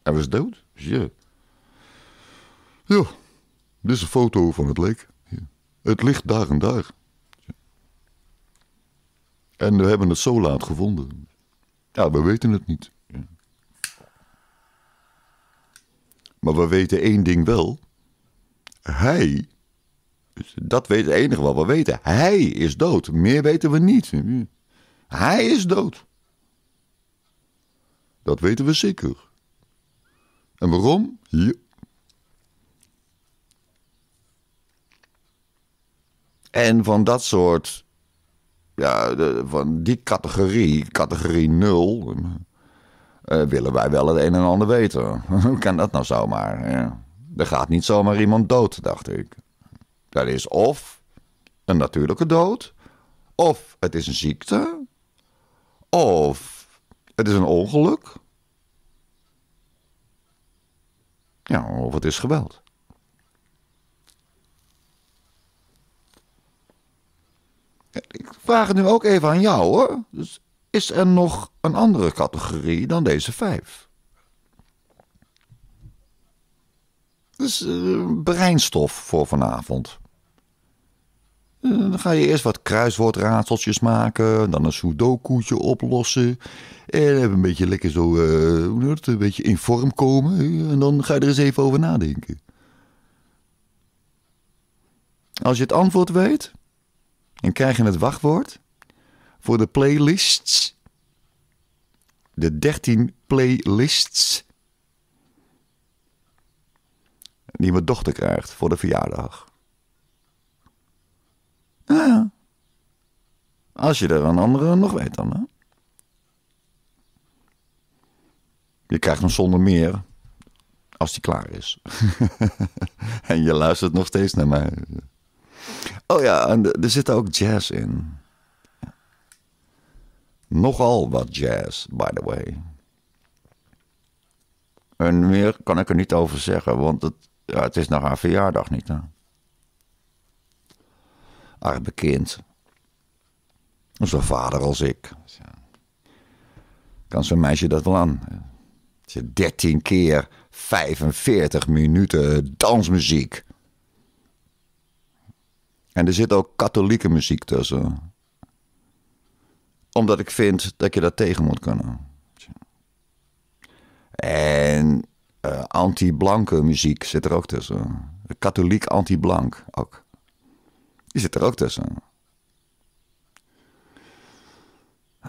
Hij was dood. Ja. Ja, dit is een foto van het leek. Het ligt daar en daar. En we hebben het zo laat gevonden. Ja, we weten het niet. Maar we weten één ding wel. Hij dat weet het enige wat we weten. Hij is dood. Meer weten we niet. Hij is dood. Dat weten we zeker. En waarom? Ja. En van dat soort. Ja, van die categorie, categorie 0. Eh, willen wij wel het een en ander weten. Hoe kan dat nou zomaar? Ja. Er gaat niet zomaar iemand dood, dacht ik. Dat is of een natuurlijke dood, of het is een ziekte, of het is een ongeluk. Ja, of het is geweld. Ik vraag het nu ook even aan jou hoor. Dus is er nog een andere categorie dan deze vijf? Dus uh, breinstof voor vanavond. Eh, dan ga je eerst wat kruiswoordraadseltjes maken, dan een sudoku'tje oplossen. En even een beetje lekker zo, uh, een beetje in vorm komen. En dan ga je er eens even over nadenken. Als je het antwoord weet, dan krijg je het wachtwoord voor de playlists. De 13 playlists. Die mijn dochter krijgt voor de verjaardag. Nou ja. Als je er een andere nog weet dan, hè? Je krijgt hem zonder meer als die klaar is. en je luistert nog steeds naar mij. Oh ja, en er zit ook jazz in. Nogal wat jazz, by the way. En meer kan ik er niet over zeggen, want het, ja, het is nog haar verjaardag niet arme kind. Zo'n vader als ik. Kan zo'n meisje dat wel aan? Als je 13 keer 45 minuten dansmuziek. En er zit ook katholieke muziek tussen. Omdat ik vind dat je dat tegen moet kunnen. En uh, anti-blanke muziek zit er ook tussen. Katholiek anti-blank ook. Die zit er ook tussen.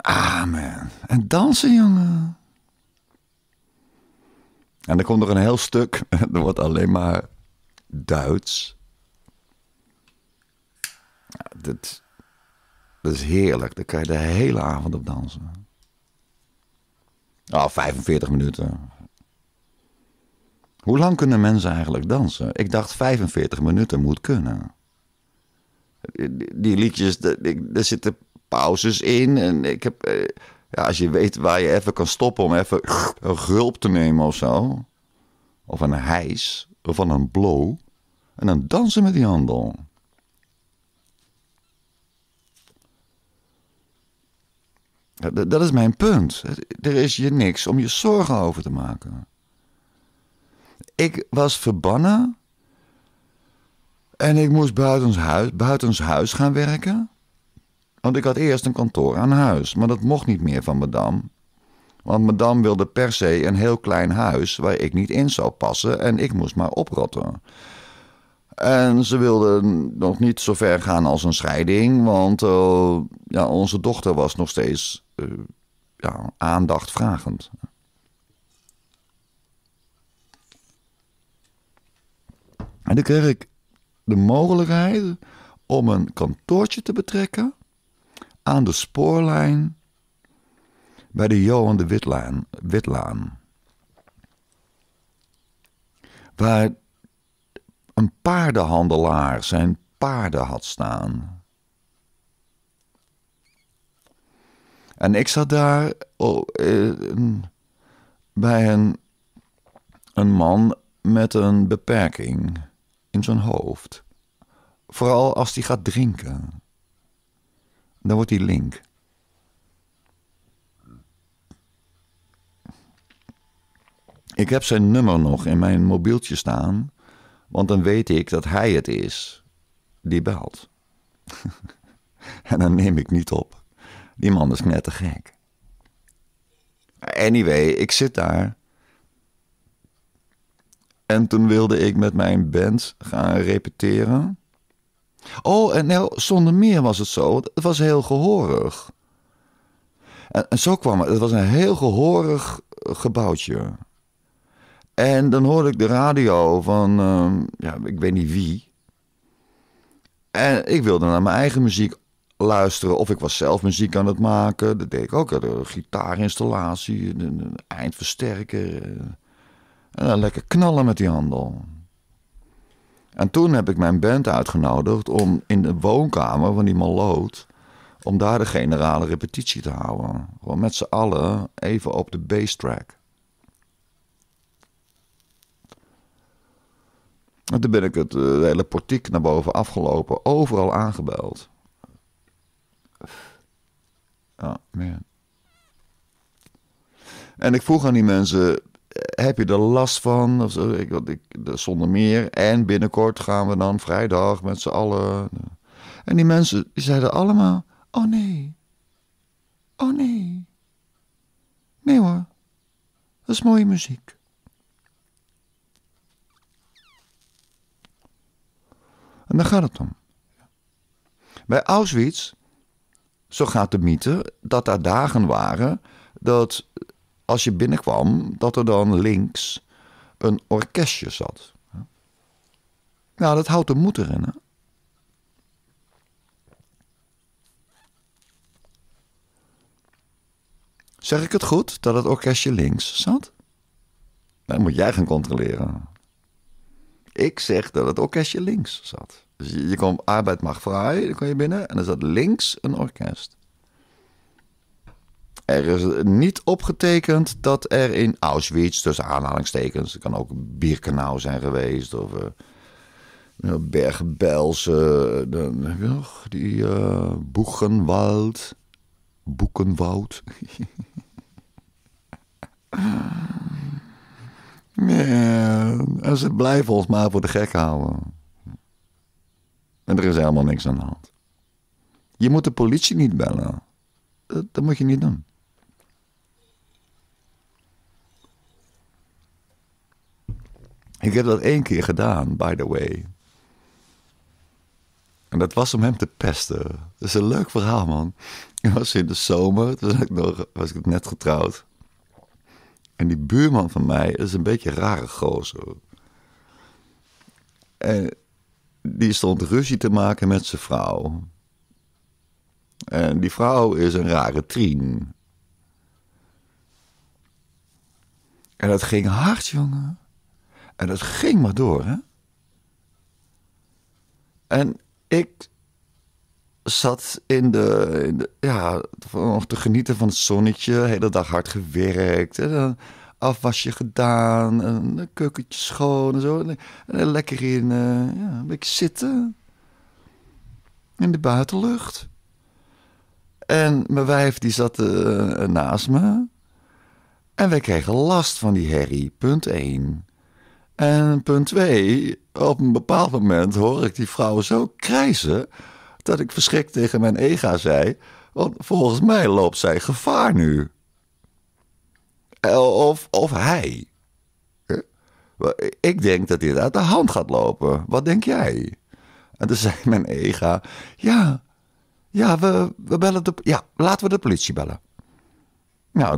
Amen. En dansen, jongen. En er komt er een heel stuk. Er wordt alleen maar Duits. Dat, dat is heerlijk. Daar kan je de hele avond op dansen. Oh, ah, 45 minuten. Hoe lang kunnen mensen eigenlijk dansen? Ik dacht 45 minuten moet kunnen die liedjes, daar zitten pauzes in. En ik heb, eh, ja, als je weet waar je even kan stoppen om even een gulp te nemen of zo. Of een hijs, of van een blow. En dan dansen met die handel. dat is mijn punt. Er is je niks om je zorgen over te maken. Ik was verbannen en ik moest buiten huis, buiten huis gaan werken. Want ik had eerst een kantoor aan huis, maar dat mocht niet meer van madame. Want madame wilde per se een heel klein huis waar ik niet in zou passen en ik moest maar oprotten. En ze wilde nog niet zo ver gaan als een scheiding, want eh, ja, onze dochter was nog steeds eh, ja, aandachtvragend. En toen kreeg ik de mogelijkheid om een kantoortje te betrekken aan de spoorlijn bij de Johan de Witlaan. waar een paardenhandelaar zijn paarden had staan. En ik zat daar oh, eh, bij een, een man met een beperking in zijn hoofd. Vooral als hij gaat drinken. Dan wordt hij link. Ik heb zijn nummer nog in mijn mobieltje staan, want dan weet ik dat hij het is die belt. en dan neem ik niet op. Die man is net te gek. Anyway, ik zit daar en toen wilde ik met mijn band gaan repeteren. Oh, en nou, zonder meer was het zo. Het was heel gehorig. En, zo kwam het. Het was een heel gehorig eh, gebouwtje. En dan hoorde ik de radio van, ehm, ja, ik weet niet wie. En ik wilde naar mijn eigen muziek luisteren. Of ik was zelf muziek aan het maken. Dat deed ik ook. Ik een gitaarinstallatie, een eindversterker. Eh, en dan lekker knallen met die handel. En toen heb ik mijn band uitgenodigd om in de woonkamer van die maloot... om daar de generale repetitie te houden. Gewoon met z'n allen even op de bass En toen ben ik het eh, de hele portiek naar boven afgelopen, overal aangebeld. Ja, oh, man. En ik vroeg aan die mensen heb je er last van? Of, ik, ik, zonder meer. En binnenkort gaan we dan vrijdag met z'n allen. En die mensen die zeiden allemaal: Oh nee. Oh nee. Nee hoor. Dat is mooie muziek. En daar gaat het om. Bij Auschwitz, zo gaat de mythe, dat daar dagen waren dat als je binnenkwam, dat er dan links een orkestje zat. Nou, dat houdt de moed erin. Hè? Zeg ik het goed dat het orkestje links zat? Dat moet jij gaan controleren. Ik zeg dat het orkestje links zat. Dus je, komt, arbeid mag vrij, dan kon je binnen en er zat links een orkest. Er is niet opgetekend dat er in Auschwitz, tussen aanhalingstekens, het kan ook bierkanaal zijn geweest of eh, uh, nou, Bergen-Belsen, eh, dan nog die uh, Boegenwald, Boekenwoud. ja, en ze blijven ons maar voor de gek houden. En er is helemaal niks aan de hand. Je moet de politie niet bellen. Dat, dat moet je niet doen. Ik heb dat één keer gedaan, by the way. En dat was om hem te pesten. Dat is een leuk verhaal, man. Het was in de zomer, toen was ik, nog, was ik net getrouwd. En die buurman van mij is een beetje een rare gozer. En die stond ruzie te maken met zijn vrouw. En die vrouw is een rare trien. En dat ging hard, jongen. En dat ging maar door, hè? En ik zat in de, in de ja, te genieten van het zonnetje, hele dag hard gewerkt. En afwasje gedaan, en een keukentje schoon en zo. En, lekker in, eh, ja, een beetje zitten. In de buitenlucht. En mijn wijf die zat eh, naast me. En wij kregen last van die herrie, punt 1. En punt twee, op een bepaald moment hoor ik die vrouw zo krijzen dat ik verschrikt tegen mijn ega zei: Want volgens mij loopt zij gevaar nu. Eh, of, of hij. Eh, ik denk dat dit uit de hand gaat lopen. Wat denk jij? En toen zei mijn ega: Ja, ja we, we bellen de. Ja, laten we de politie bellen. Nou,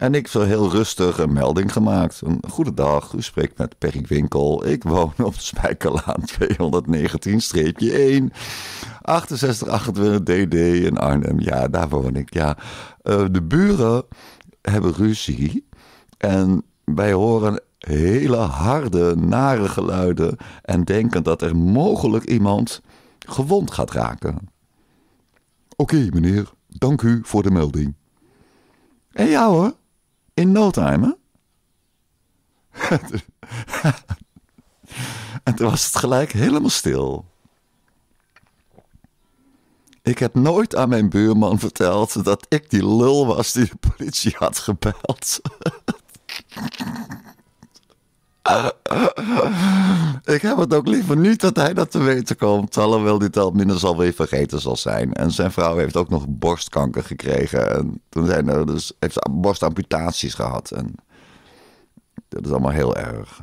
en ik zo heel rustig een melding gemaakt. Een goedendag, u spreekt met Perry Winkel. Ik woon op Spijkerlaan 219-1. 6828 DD in Arnhem. Ja, daar woon ik. Ja. Eh, de buren hebben ruzie. En wij horen hele harde, nare geluiden. En denken dat er mogelijk iemand gewond gaat raken. Oké, meneer. Dank u voor de melding. En ja hoor, in no time, hè? en toen was het gelijk helemaal stil. Ik heb nooit aan mijn buurman verteld dat ik die lul was die de politie had gebeld. Ik heb het ook liever niet dat hij dat te weten komt. Alhoewel dit al minder alweer vergeten zal zijn. En zijn vrouw heeft ook nog borstkanker gekregen. En toen zijn er dus, heeft ze borstamputaties gehad. En dat is allemaal heel erg.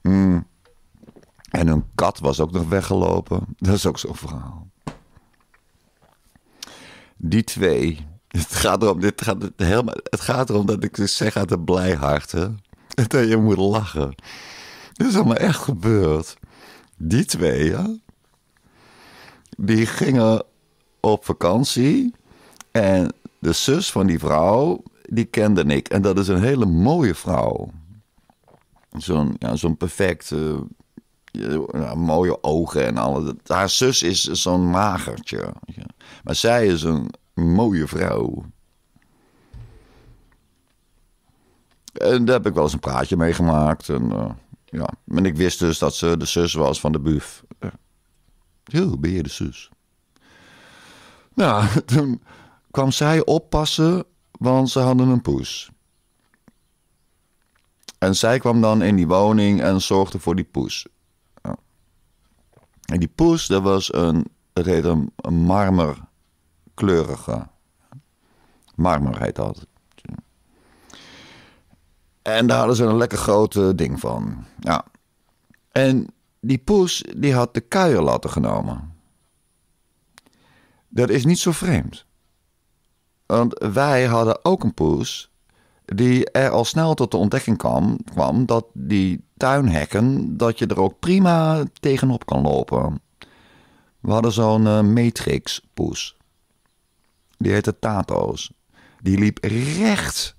Mm. En hun kat was ook nog weggelopen. Dat is ook zo'n verhaal. Die twee het gaat erom, dit gaat, het helemaal, het gaat erom dat ik dus zeg uit de blijharten Dat je moet lachen. Dit is allemaal echt gebeurd. Die twee, ja, die gingen op vakantie. En de zus van die vrouw, die kende ik. En dat is een hele mooie vrouw. Zo'n ja, zo'n perfecte, nou, mooie ogen en alles. Haar zus is zo'n magertje. Maar zij is een mooie vrouw. En daar heb ik wel eens een praatje mee gemaakt. En, eh, ja. en ik wist dus dat ze de zus was van de buf. Eh, Heel, ben je de zus? Nou, toen kwam zij oppassen, want ze hadden een poes. En zij kwam dan in die woning en zorgde voor die poes. En die poes, dat was een, dat heet een marmer kleurige. Marmer heet dat. En daar hadden ze een lekker grote eh, ding van. Ja. En die poes die had de kuierlatten genomen. Dat is niet zo vreemd. Want wij hadden ook een poes die er al snel tot de ontdekking kwam, kwam dat die tuinhekken, dat je er ook prima tegenop kan lopen. We hadden zo'n eh, Matrix poes die heette Tato's. Die liep recht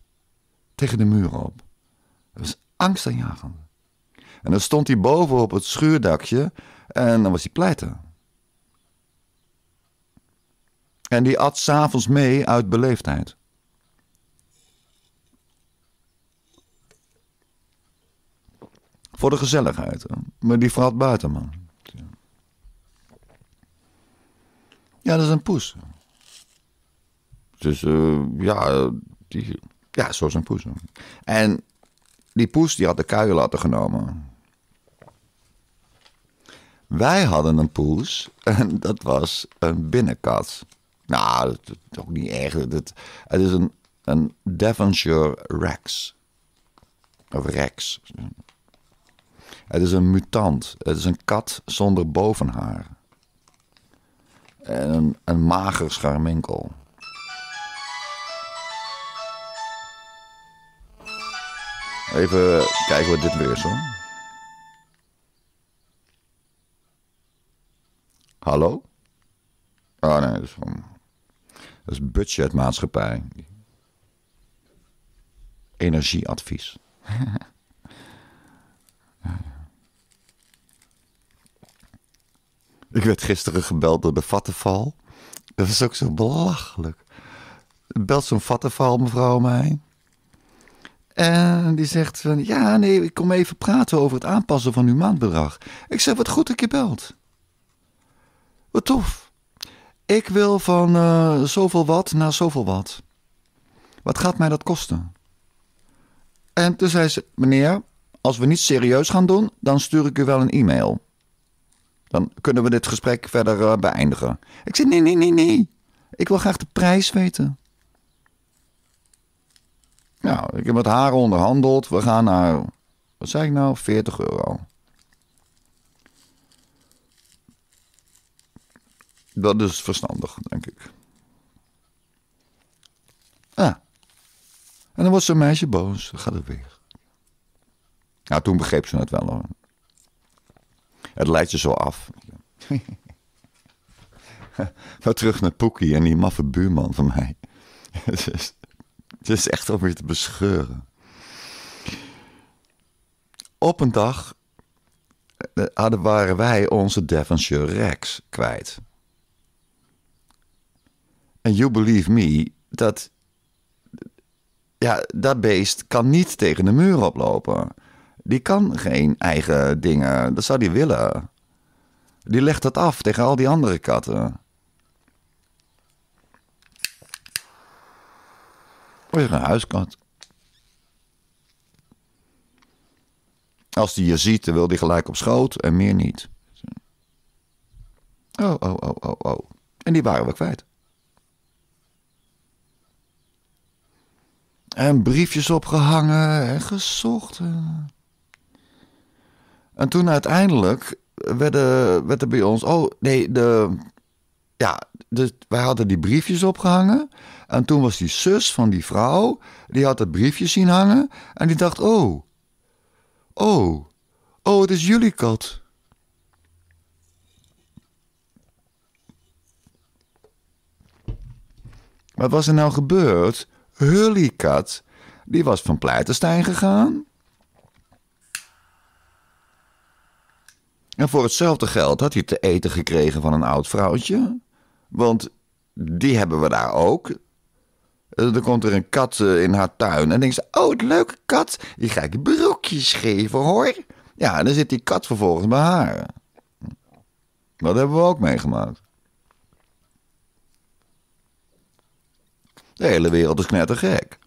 tegen de muur op. Dat was angstaanjagend. En dan stond hij boven op het schuurdakje en dan was hij pleiten. En die at s'avonds mee uit beleefdheid. Voor de gezelligheid. Maar die vrat man. Ja, dat is een poes. Dus eh, ja, die, ja, zo zijn poes. En die poes die had de kuil laten genomen. Wij hadden een poes en dat was een binnenkat. Nou, dat is ook niet erg. Dat, het is een, een Devonshire Rex. Of Rex. Het is een mutant. Het is een kat zonder bovenhaar. En een, een mager scharminkel. Even kijken wat dit weer is hoor. Hallo? Oh nee, dat is van... Dat is budgetmaatschappij. Energieadvies. Ik werd gisteren gebeld door de Vattenval. Dat is ook zo belachelijk. Belt zo'n Vattenval mevrouw mij. En die zegt van, ja, nee, ik kom even praten over het aanpassen van uw maandbedrag. Ik zeg, wat goed dat je belt. Wat tof. Ik wil van eh, zoveel wat naar zoveel wat. Wat gaat mij dat kosten? En toen zei ze, meneer, als we niet serieus gaan doen, dan stuur ik u wel een e-mail. Dan kunnen we dit gesprek verder eh, beëindigen. Ik zei, nee, nee, nee, nee. Ik wil graag de prijs weten. Nou, ik heb met haar onderhandeld. We gaan naar, wat zei ik nou, 40 euro. Dat is verstandig, denk ik. Ja. Ah. En dan wordt zo'n meisje boos. Dan gaat het weer. Nou, toen begreep ze het wel hoor. Het leidt je zo af. maar terug naar Poekie en die maffe buurman van mij. Het is echt om je te bescheuren. Op een dag eh, hadden, waren wij onze Devonshire Rex kwijt. En you believe me, dat, ja, dat beest kan niet tegen de muur oplopen. Die kan geen eigen dingen, dat zou die willen. Die legt dat af tegen al die andere katten. Als een huiskat. Als die je ziet, dan wil die gelijk op schoot en meer niet. Oh, oh, oh, oh, oh. En die waren we kwijt. En briefjes opgehangen en gezocht. En toen uiteindelijk werd er, bij ons. Oh, nee, de. Ja, dus wij hadden die briefjes opgehangen. En toen was die zus van die vrouw, die had het briefje zien hangen en die dacht: Oh, oh, oh, het is jullie kat. Wat was er nou gebeurd? Kat die was van pleitenstein gegaan. En voor hetzelfde geld had hij te eten gekregen van een oud vrouwtje. Want die hebben we daar ook dan eh, komt er een kat eh, in haar tuin. En denkt ze, oh, het leuke kat. Die ga ik broekjes geven, hoor. Ja, en dan zit die kat vervolgens bij haar. Dat hebben we ook meegemaakt. De hele wereld is knettergek.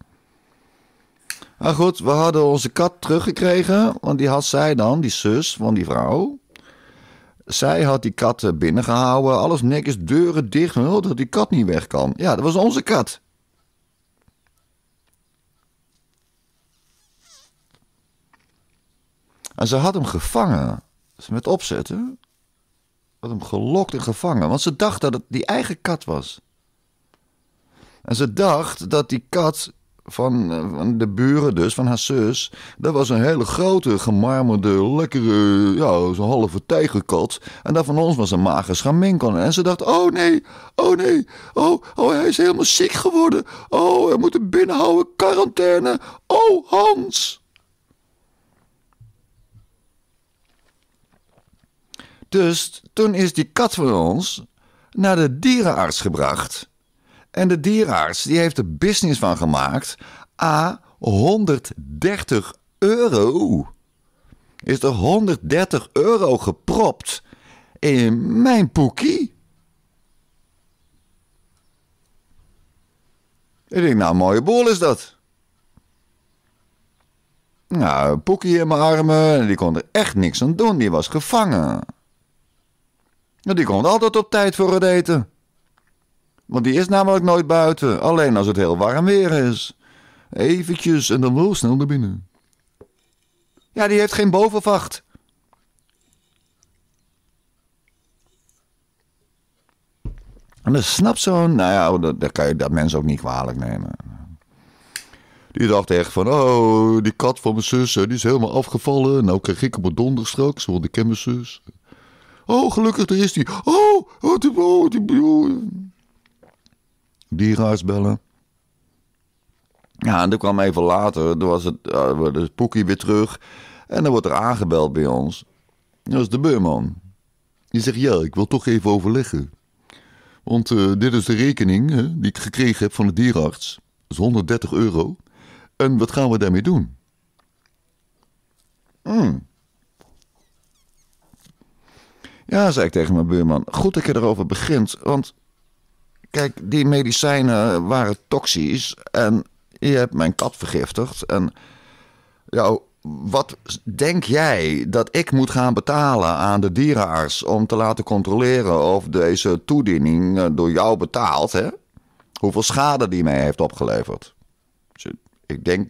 Maar goed, we hadden onze kat teruggekregen. Want die had zij dan, die zus van die vrouw. Zij had die kat eh, binnengehouden. Alles netjes, deuren dicht. dat die kat niet weg kan. Ja, dat was onze kat. En ze had hem gevangen. Ze met opzetten. Had hem gelokt en gevangen. Want ze dacht dat het die eigen kat was. En ze dacht dat die kat van, eh, van de buren dus, van haar zus... dat was een hele grote, gemarmerde, lekkere, ja, zo'n halve tijgerkat. En dat van ons was een mager schaminkel. En ze dacht, oh nee, oh nee, oh, oh hij is helemaal ziek geworden. Oh, hij moet hem binnenhouden, quarantaine. Oh, Hans! Dus toen is die kat van ons naar de dierenarts gebracht. En de dierenarts die heeft er business van gemaakt. A, 130 euro. Is er 130 euro gepropt in mijn poekie? Ik denk, nou, een mooie boel is dat. Nou, een poekie in mijn armen, die kon er echt niks aan doen, die was gevangen. Die komt altijd op tijd voor het eten. Want die is namelijk nooit buiten, alleen als het heel warm weer is. Eventjes en dan wel snel naar binnen. Ja, die heeft geen bovenvacht. En dat snapt zo'n... Nou ja, oh, dat, dat kan je dat mensen ook niet kwalijk nemen. Die dacht echt van, oh, die kat van mijn zus, die is helemaal afgevallen. Nou krijg ik op een donder straks, want ik ken mijn zus. Oh, gelukkig, daar is hij. Oh, oh, die, oh, die, oh. Dierenarts bellen. Ja, en toen kwam even later, toen was het, uh, eh, de poekie weer terug. En dan wordt er aangebeld bij ons. Dat is de buurman. Die zegt, ja, ik wil toch even overleggen. Want eh, dit is de rekening die ik gekregen heb van de dierenarts. Dat is 130 euro. En wat gaan we daarmee doen? Mm. Ja, zei ik tegen mijn buurman. Goed dat je erover begint, want kijk, die medicijnen waren toxisch en je hebt mijn kat vergiftigd. En jouw, wat denk jij dat ik moet gaan betalen aan de dierenarts om te laten controleren of deze toediening eh, door jou betaald, hè? Hoeveel schade die mij heeft opgeleverd? Dus ik denk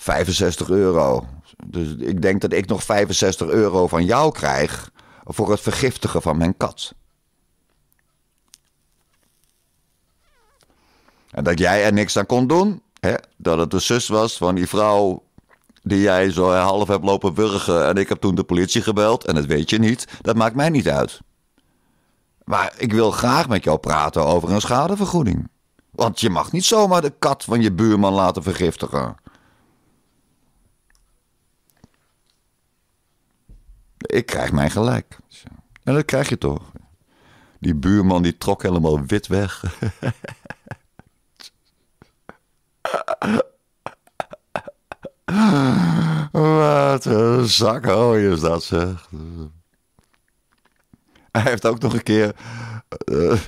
65 euro. Dus ik denk dat ik nog 65 euro van jou krijg voor het vergiftigen van mijn kat. En dat jij er niks aan kon doen. Hè? Dat het de zus was van die vrouw die jij zo half hebt lopen wurgen. En ik heb toen de politie gebeld. En dat weet je niet. Dat maakt mij niet uit. Maar ik wil graag met jou praten over een schadevergoeding. Want je mag niet zomaar de kat van je buurman laten vergiftigen. Ik krijg mijn gelijk. En dat krijg je toch. Die buurman die trok helemaal wit weg. Wat een hoor oh, is dat zeg. Hij heeft ook nog een keer eh,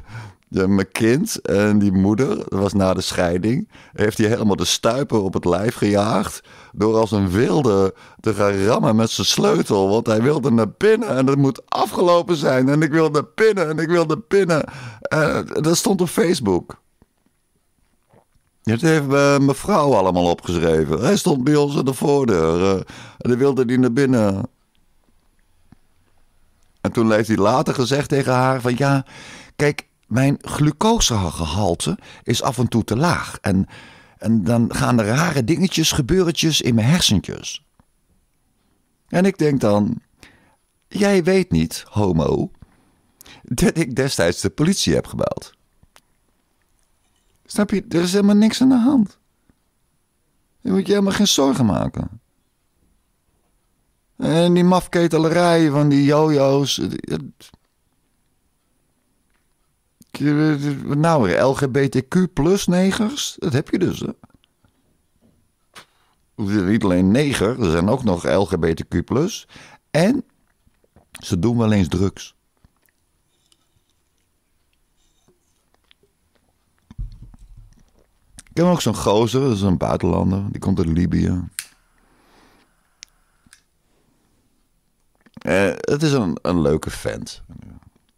mijn kind en die moeder, dat was na de scheiding, heeft hij helemaal de stuipen op het lijf gejaagd. Door als een wilde te gaan rammen met zijn sleutel. Want hij wilde naar binnen en dat moet afgelopen zijn. En ik wilde naar binnen en ik wilde naar binnen. Eh, dat stond op Facebook. Dat heeft eh, mijn vrouw allemaal opgeschreven. Hij stond bij ons aan de voordeur. Eh, en dan wilde hij naar binnen. En toen heeft hij later gezegd tegen haar van ja, kijk, mijn glucosegehalte is af en toe te laag. En, en dan gaan er rare dingetjes, gebeuretjes in mijn hersentjes. En ik denk dan, jij weet niet, homo, dat ik destijds de politie heb gebeld. Snap je, er is helemaal niks aan de hand. Je moet je helemaal geen zorgen maken. En die mafketelerij van die jojo's, nou, LGBTQ plus negers, dat heb je dus. Hè? Niet alleen neger, er zijn ook nog LGBTQ En ze doen wel eens drugs. Ik heb ook zo'n gozer, dat is een buitenlander, die komt uit Libië. Eh, het is een, een leuke vent.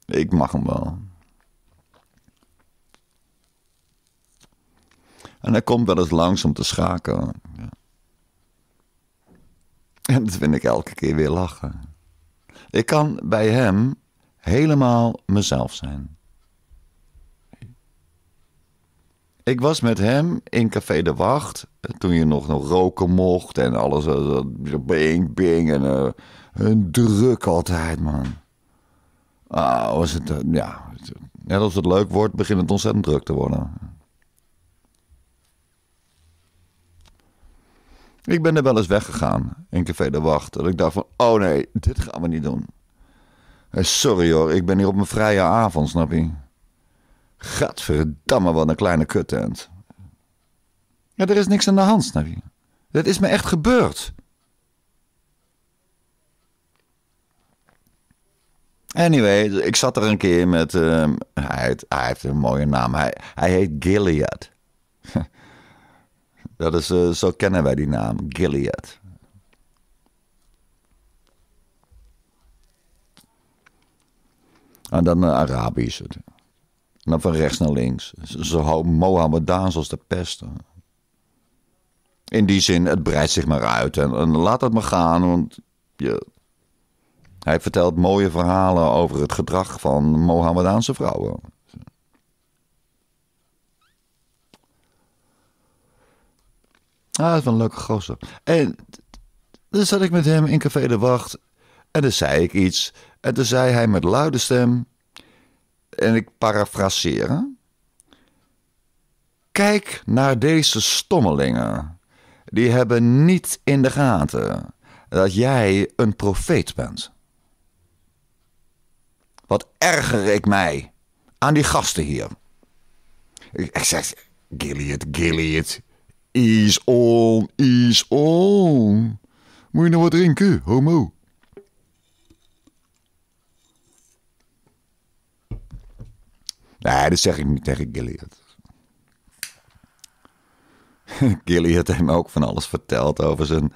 Ik mag hem wel. En hij komt wel eens langs om te schaken. Ja. En dat vind ik elke keer weer lachen. Ik kan bij hem helemaal mezelf zijn. Ik was met hem in Café de Wacht. Toen je nog, nog roken mocht en alles. Bing, bing. En eh, een druk altijd, man. Ah, was het. Eh, ja. Net als het leuk wordt, begint het ontzettend druk te worden. Ik ben er wel eens weggegaan in Café de Wacht. Dat ik dacht van, oh nee, dit gaan we niet doen. Eh, sorry hoor, ik ben hier op mijn vrije avond, snap je? Gadverdamme, wat een kleine kuttent. Ja, er is niks aan de hand, snap je? Dat is me echt gebeurd. Anyway, ik zat er een keer met... Ehm, hij, heeft, een mooie naam. Hij, hij heet Gilead. Dat is, eh, zo kennen wij die naam, Gilead. En dan uh, Arabisch. En dan van rechts naar links. Zo Mohammedaans als de pesten. In die zin, het breidt zich maar uit. En, laat het maar gaan, want je... hij vertelt mooie verhalen over het gedrag van Mohammedaanse vrouwen. Ah, dat is wel een leuke gozer. En dan zat ik met hem in Café de Wacht. En dan zei ik iets. En toen zei hij met luide stem. En ik parafraseer. Kijk naar deze stommelingen. Die hebben niet in de gaten dat jij een profeet bent. Wat erger ik mij aan die gasten hier. Ik, ik zeg, Gilead, Gilead. Is on, is on. Moet je nou wat drinken, homo? Nee, dat zeg ik niet tegen Gilly. Gilly heeft hem ook van alles verteld over zijn,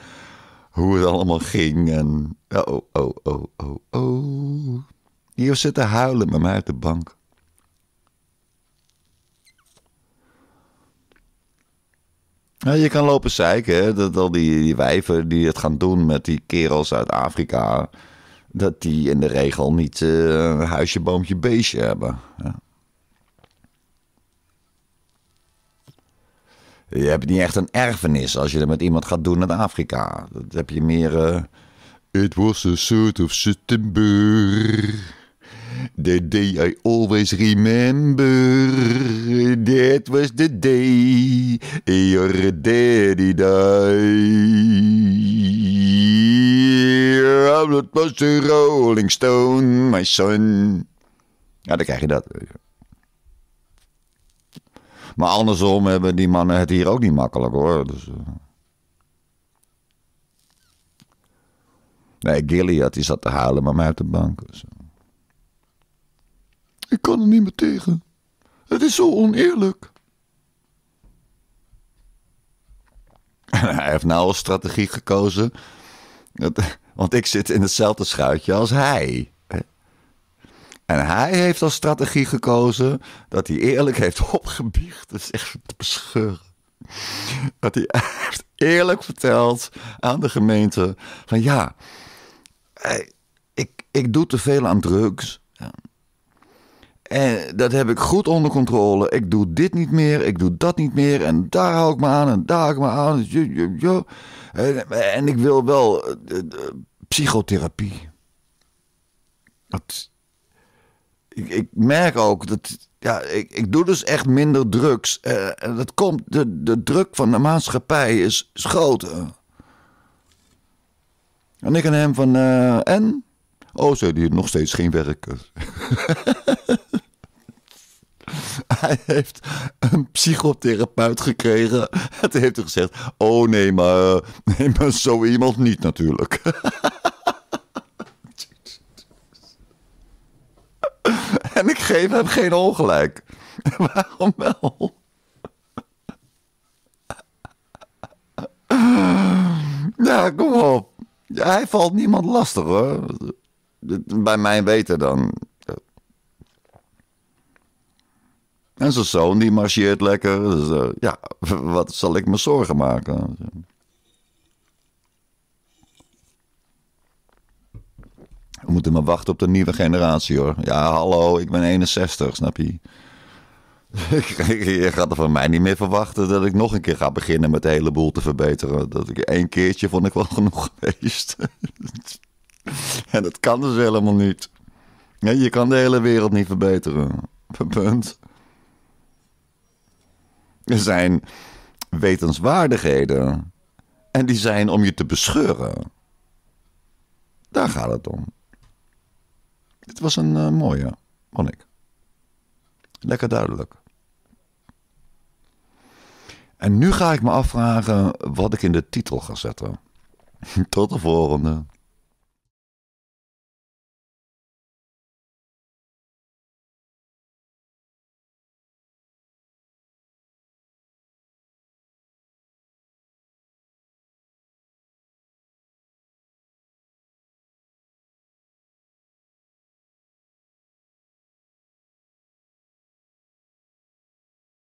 hoe het allemaal ging. En oh, oh, oh, oh, oh. Hier zitten huilen met mij uit de bank. Nou, je kan lopen zeiken, hè? dat al die, die, wijven die het gaan doen met die kerels uit Afrika, dat die in de regel niet een eh, huisje, boompje, beestje hebben. Je hebt niet echt een erfenis als je dat met iemand gaat doen in Afrika. Dat heb je meer. Uh, eh, It was a sort of September. The day I always remember, that was the day your daddy died. That was the Rolling Stone, my son. Ja, dan krijg je dat. Maar andersom hebben die mannen het hier ook niet makkelijk hoor. Dus, eh. Nee, Gilead die zat te halen, maar mij uit de bank. Dus, eh. Ik kan er niet meer tegen. Het is zo oneerlijk. Hij heeft nou een strategie gekozen. Want ik zit in hetzelfde schuitje als hij. En hij heeft als strategie gekozen dat hij eerlijk heeft opgebiecht. Dat is echt te bescheuren. Dat hij heeft eerlijk verteld aan de gemeente: van ja, eh, ik, ik doe te veel aan drugs. En dat heb ik goed onder controle. Ik doe dit niet meer, ik doe dat niet meer. En daar hou ik me aan en daar hou ik me aan. Dus en, ik wil wel eh, psychotherapie. Dat, ik, ik, merk ook dat. Ja, ik, ik doe dus echt minder drugs. Eh, en dat komt. De, de druk van de maatschappij is, is groter. En ik en hem van. Eh, en? Oh, ze die nog steeds geen werk. Hij heeft een psychotherapeut gekregen. Het heeft gezegd: Oh nee, maar, nee, maar zo iemand niet natuurlijk. en ik geef hem geen ongelijk. Waarom wel? Ja, kom op. Hij valt niemand lastig hoor bij mijn weten dan. En zijn zoon die marcheert lekker. Dus, eh, ja, wat zal ik me zorgen maken? We moeten maar wachten op de nieuwe generatie hoor. Ja, hallo, ik ben 61, snap je? je gaat er van mij niet meer verwachten dat ik nog een keer ga beginnen met de hele boel te verbeteren. Dat ik één keertje vond ik wel genoeg geweest. En dat kan dus helemaal niet. Je kan de hele wereld niet verbeteren. Punt. Er zijn wetenswaardigheden. En die zijn om je te bescheuren. Daar gaat het om. Dit was een eh, mooie, vond ik. Lekker duidelijk. En nu ga ik me afvragen wat ik in de titel ga zetten. Tot de volgende.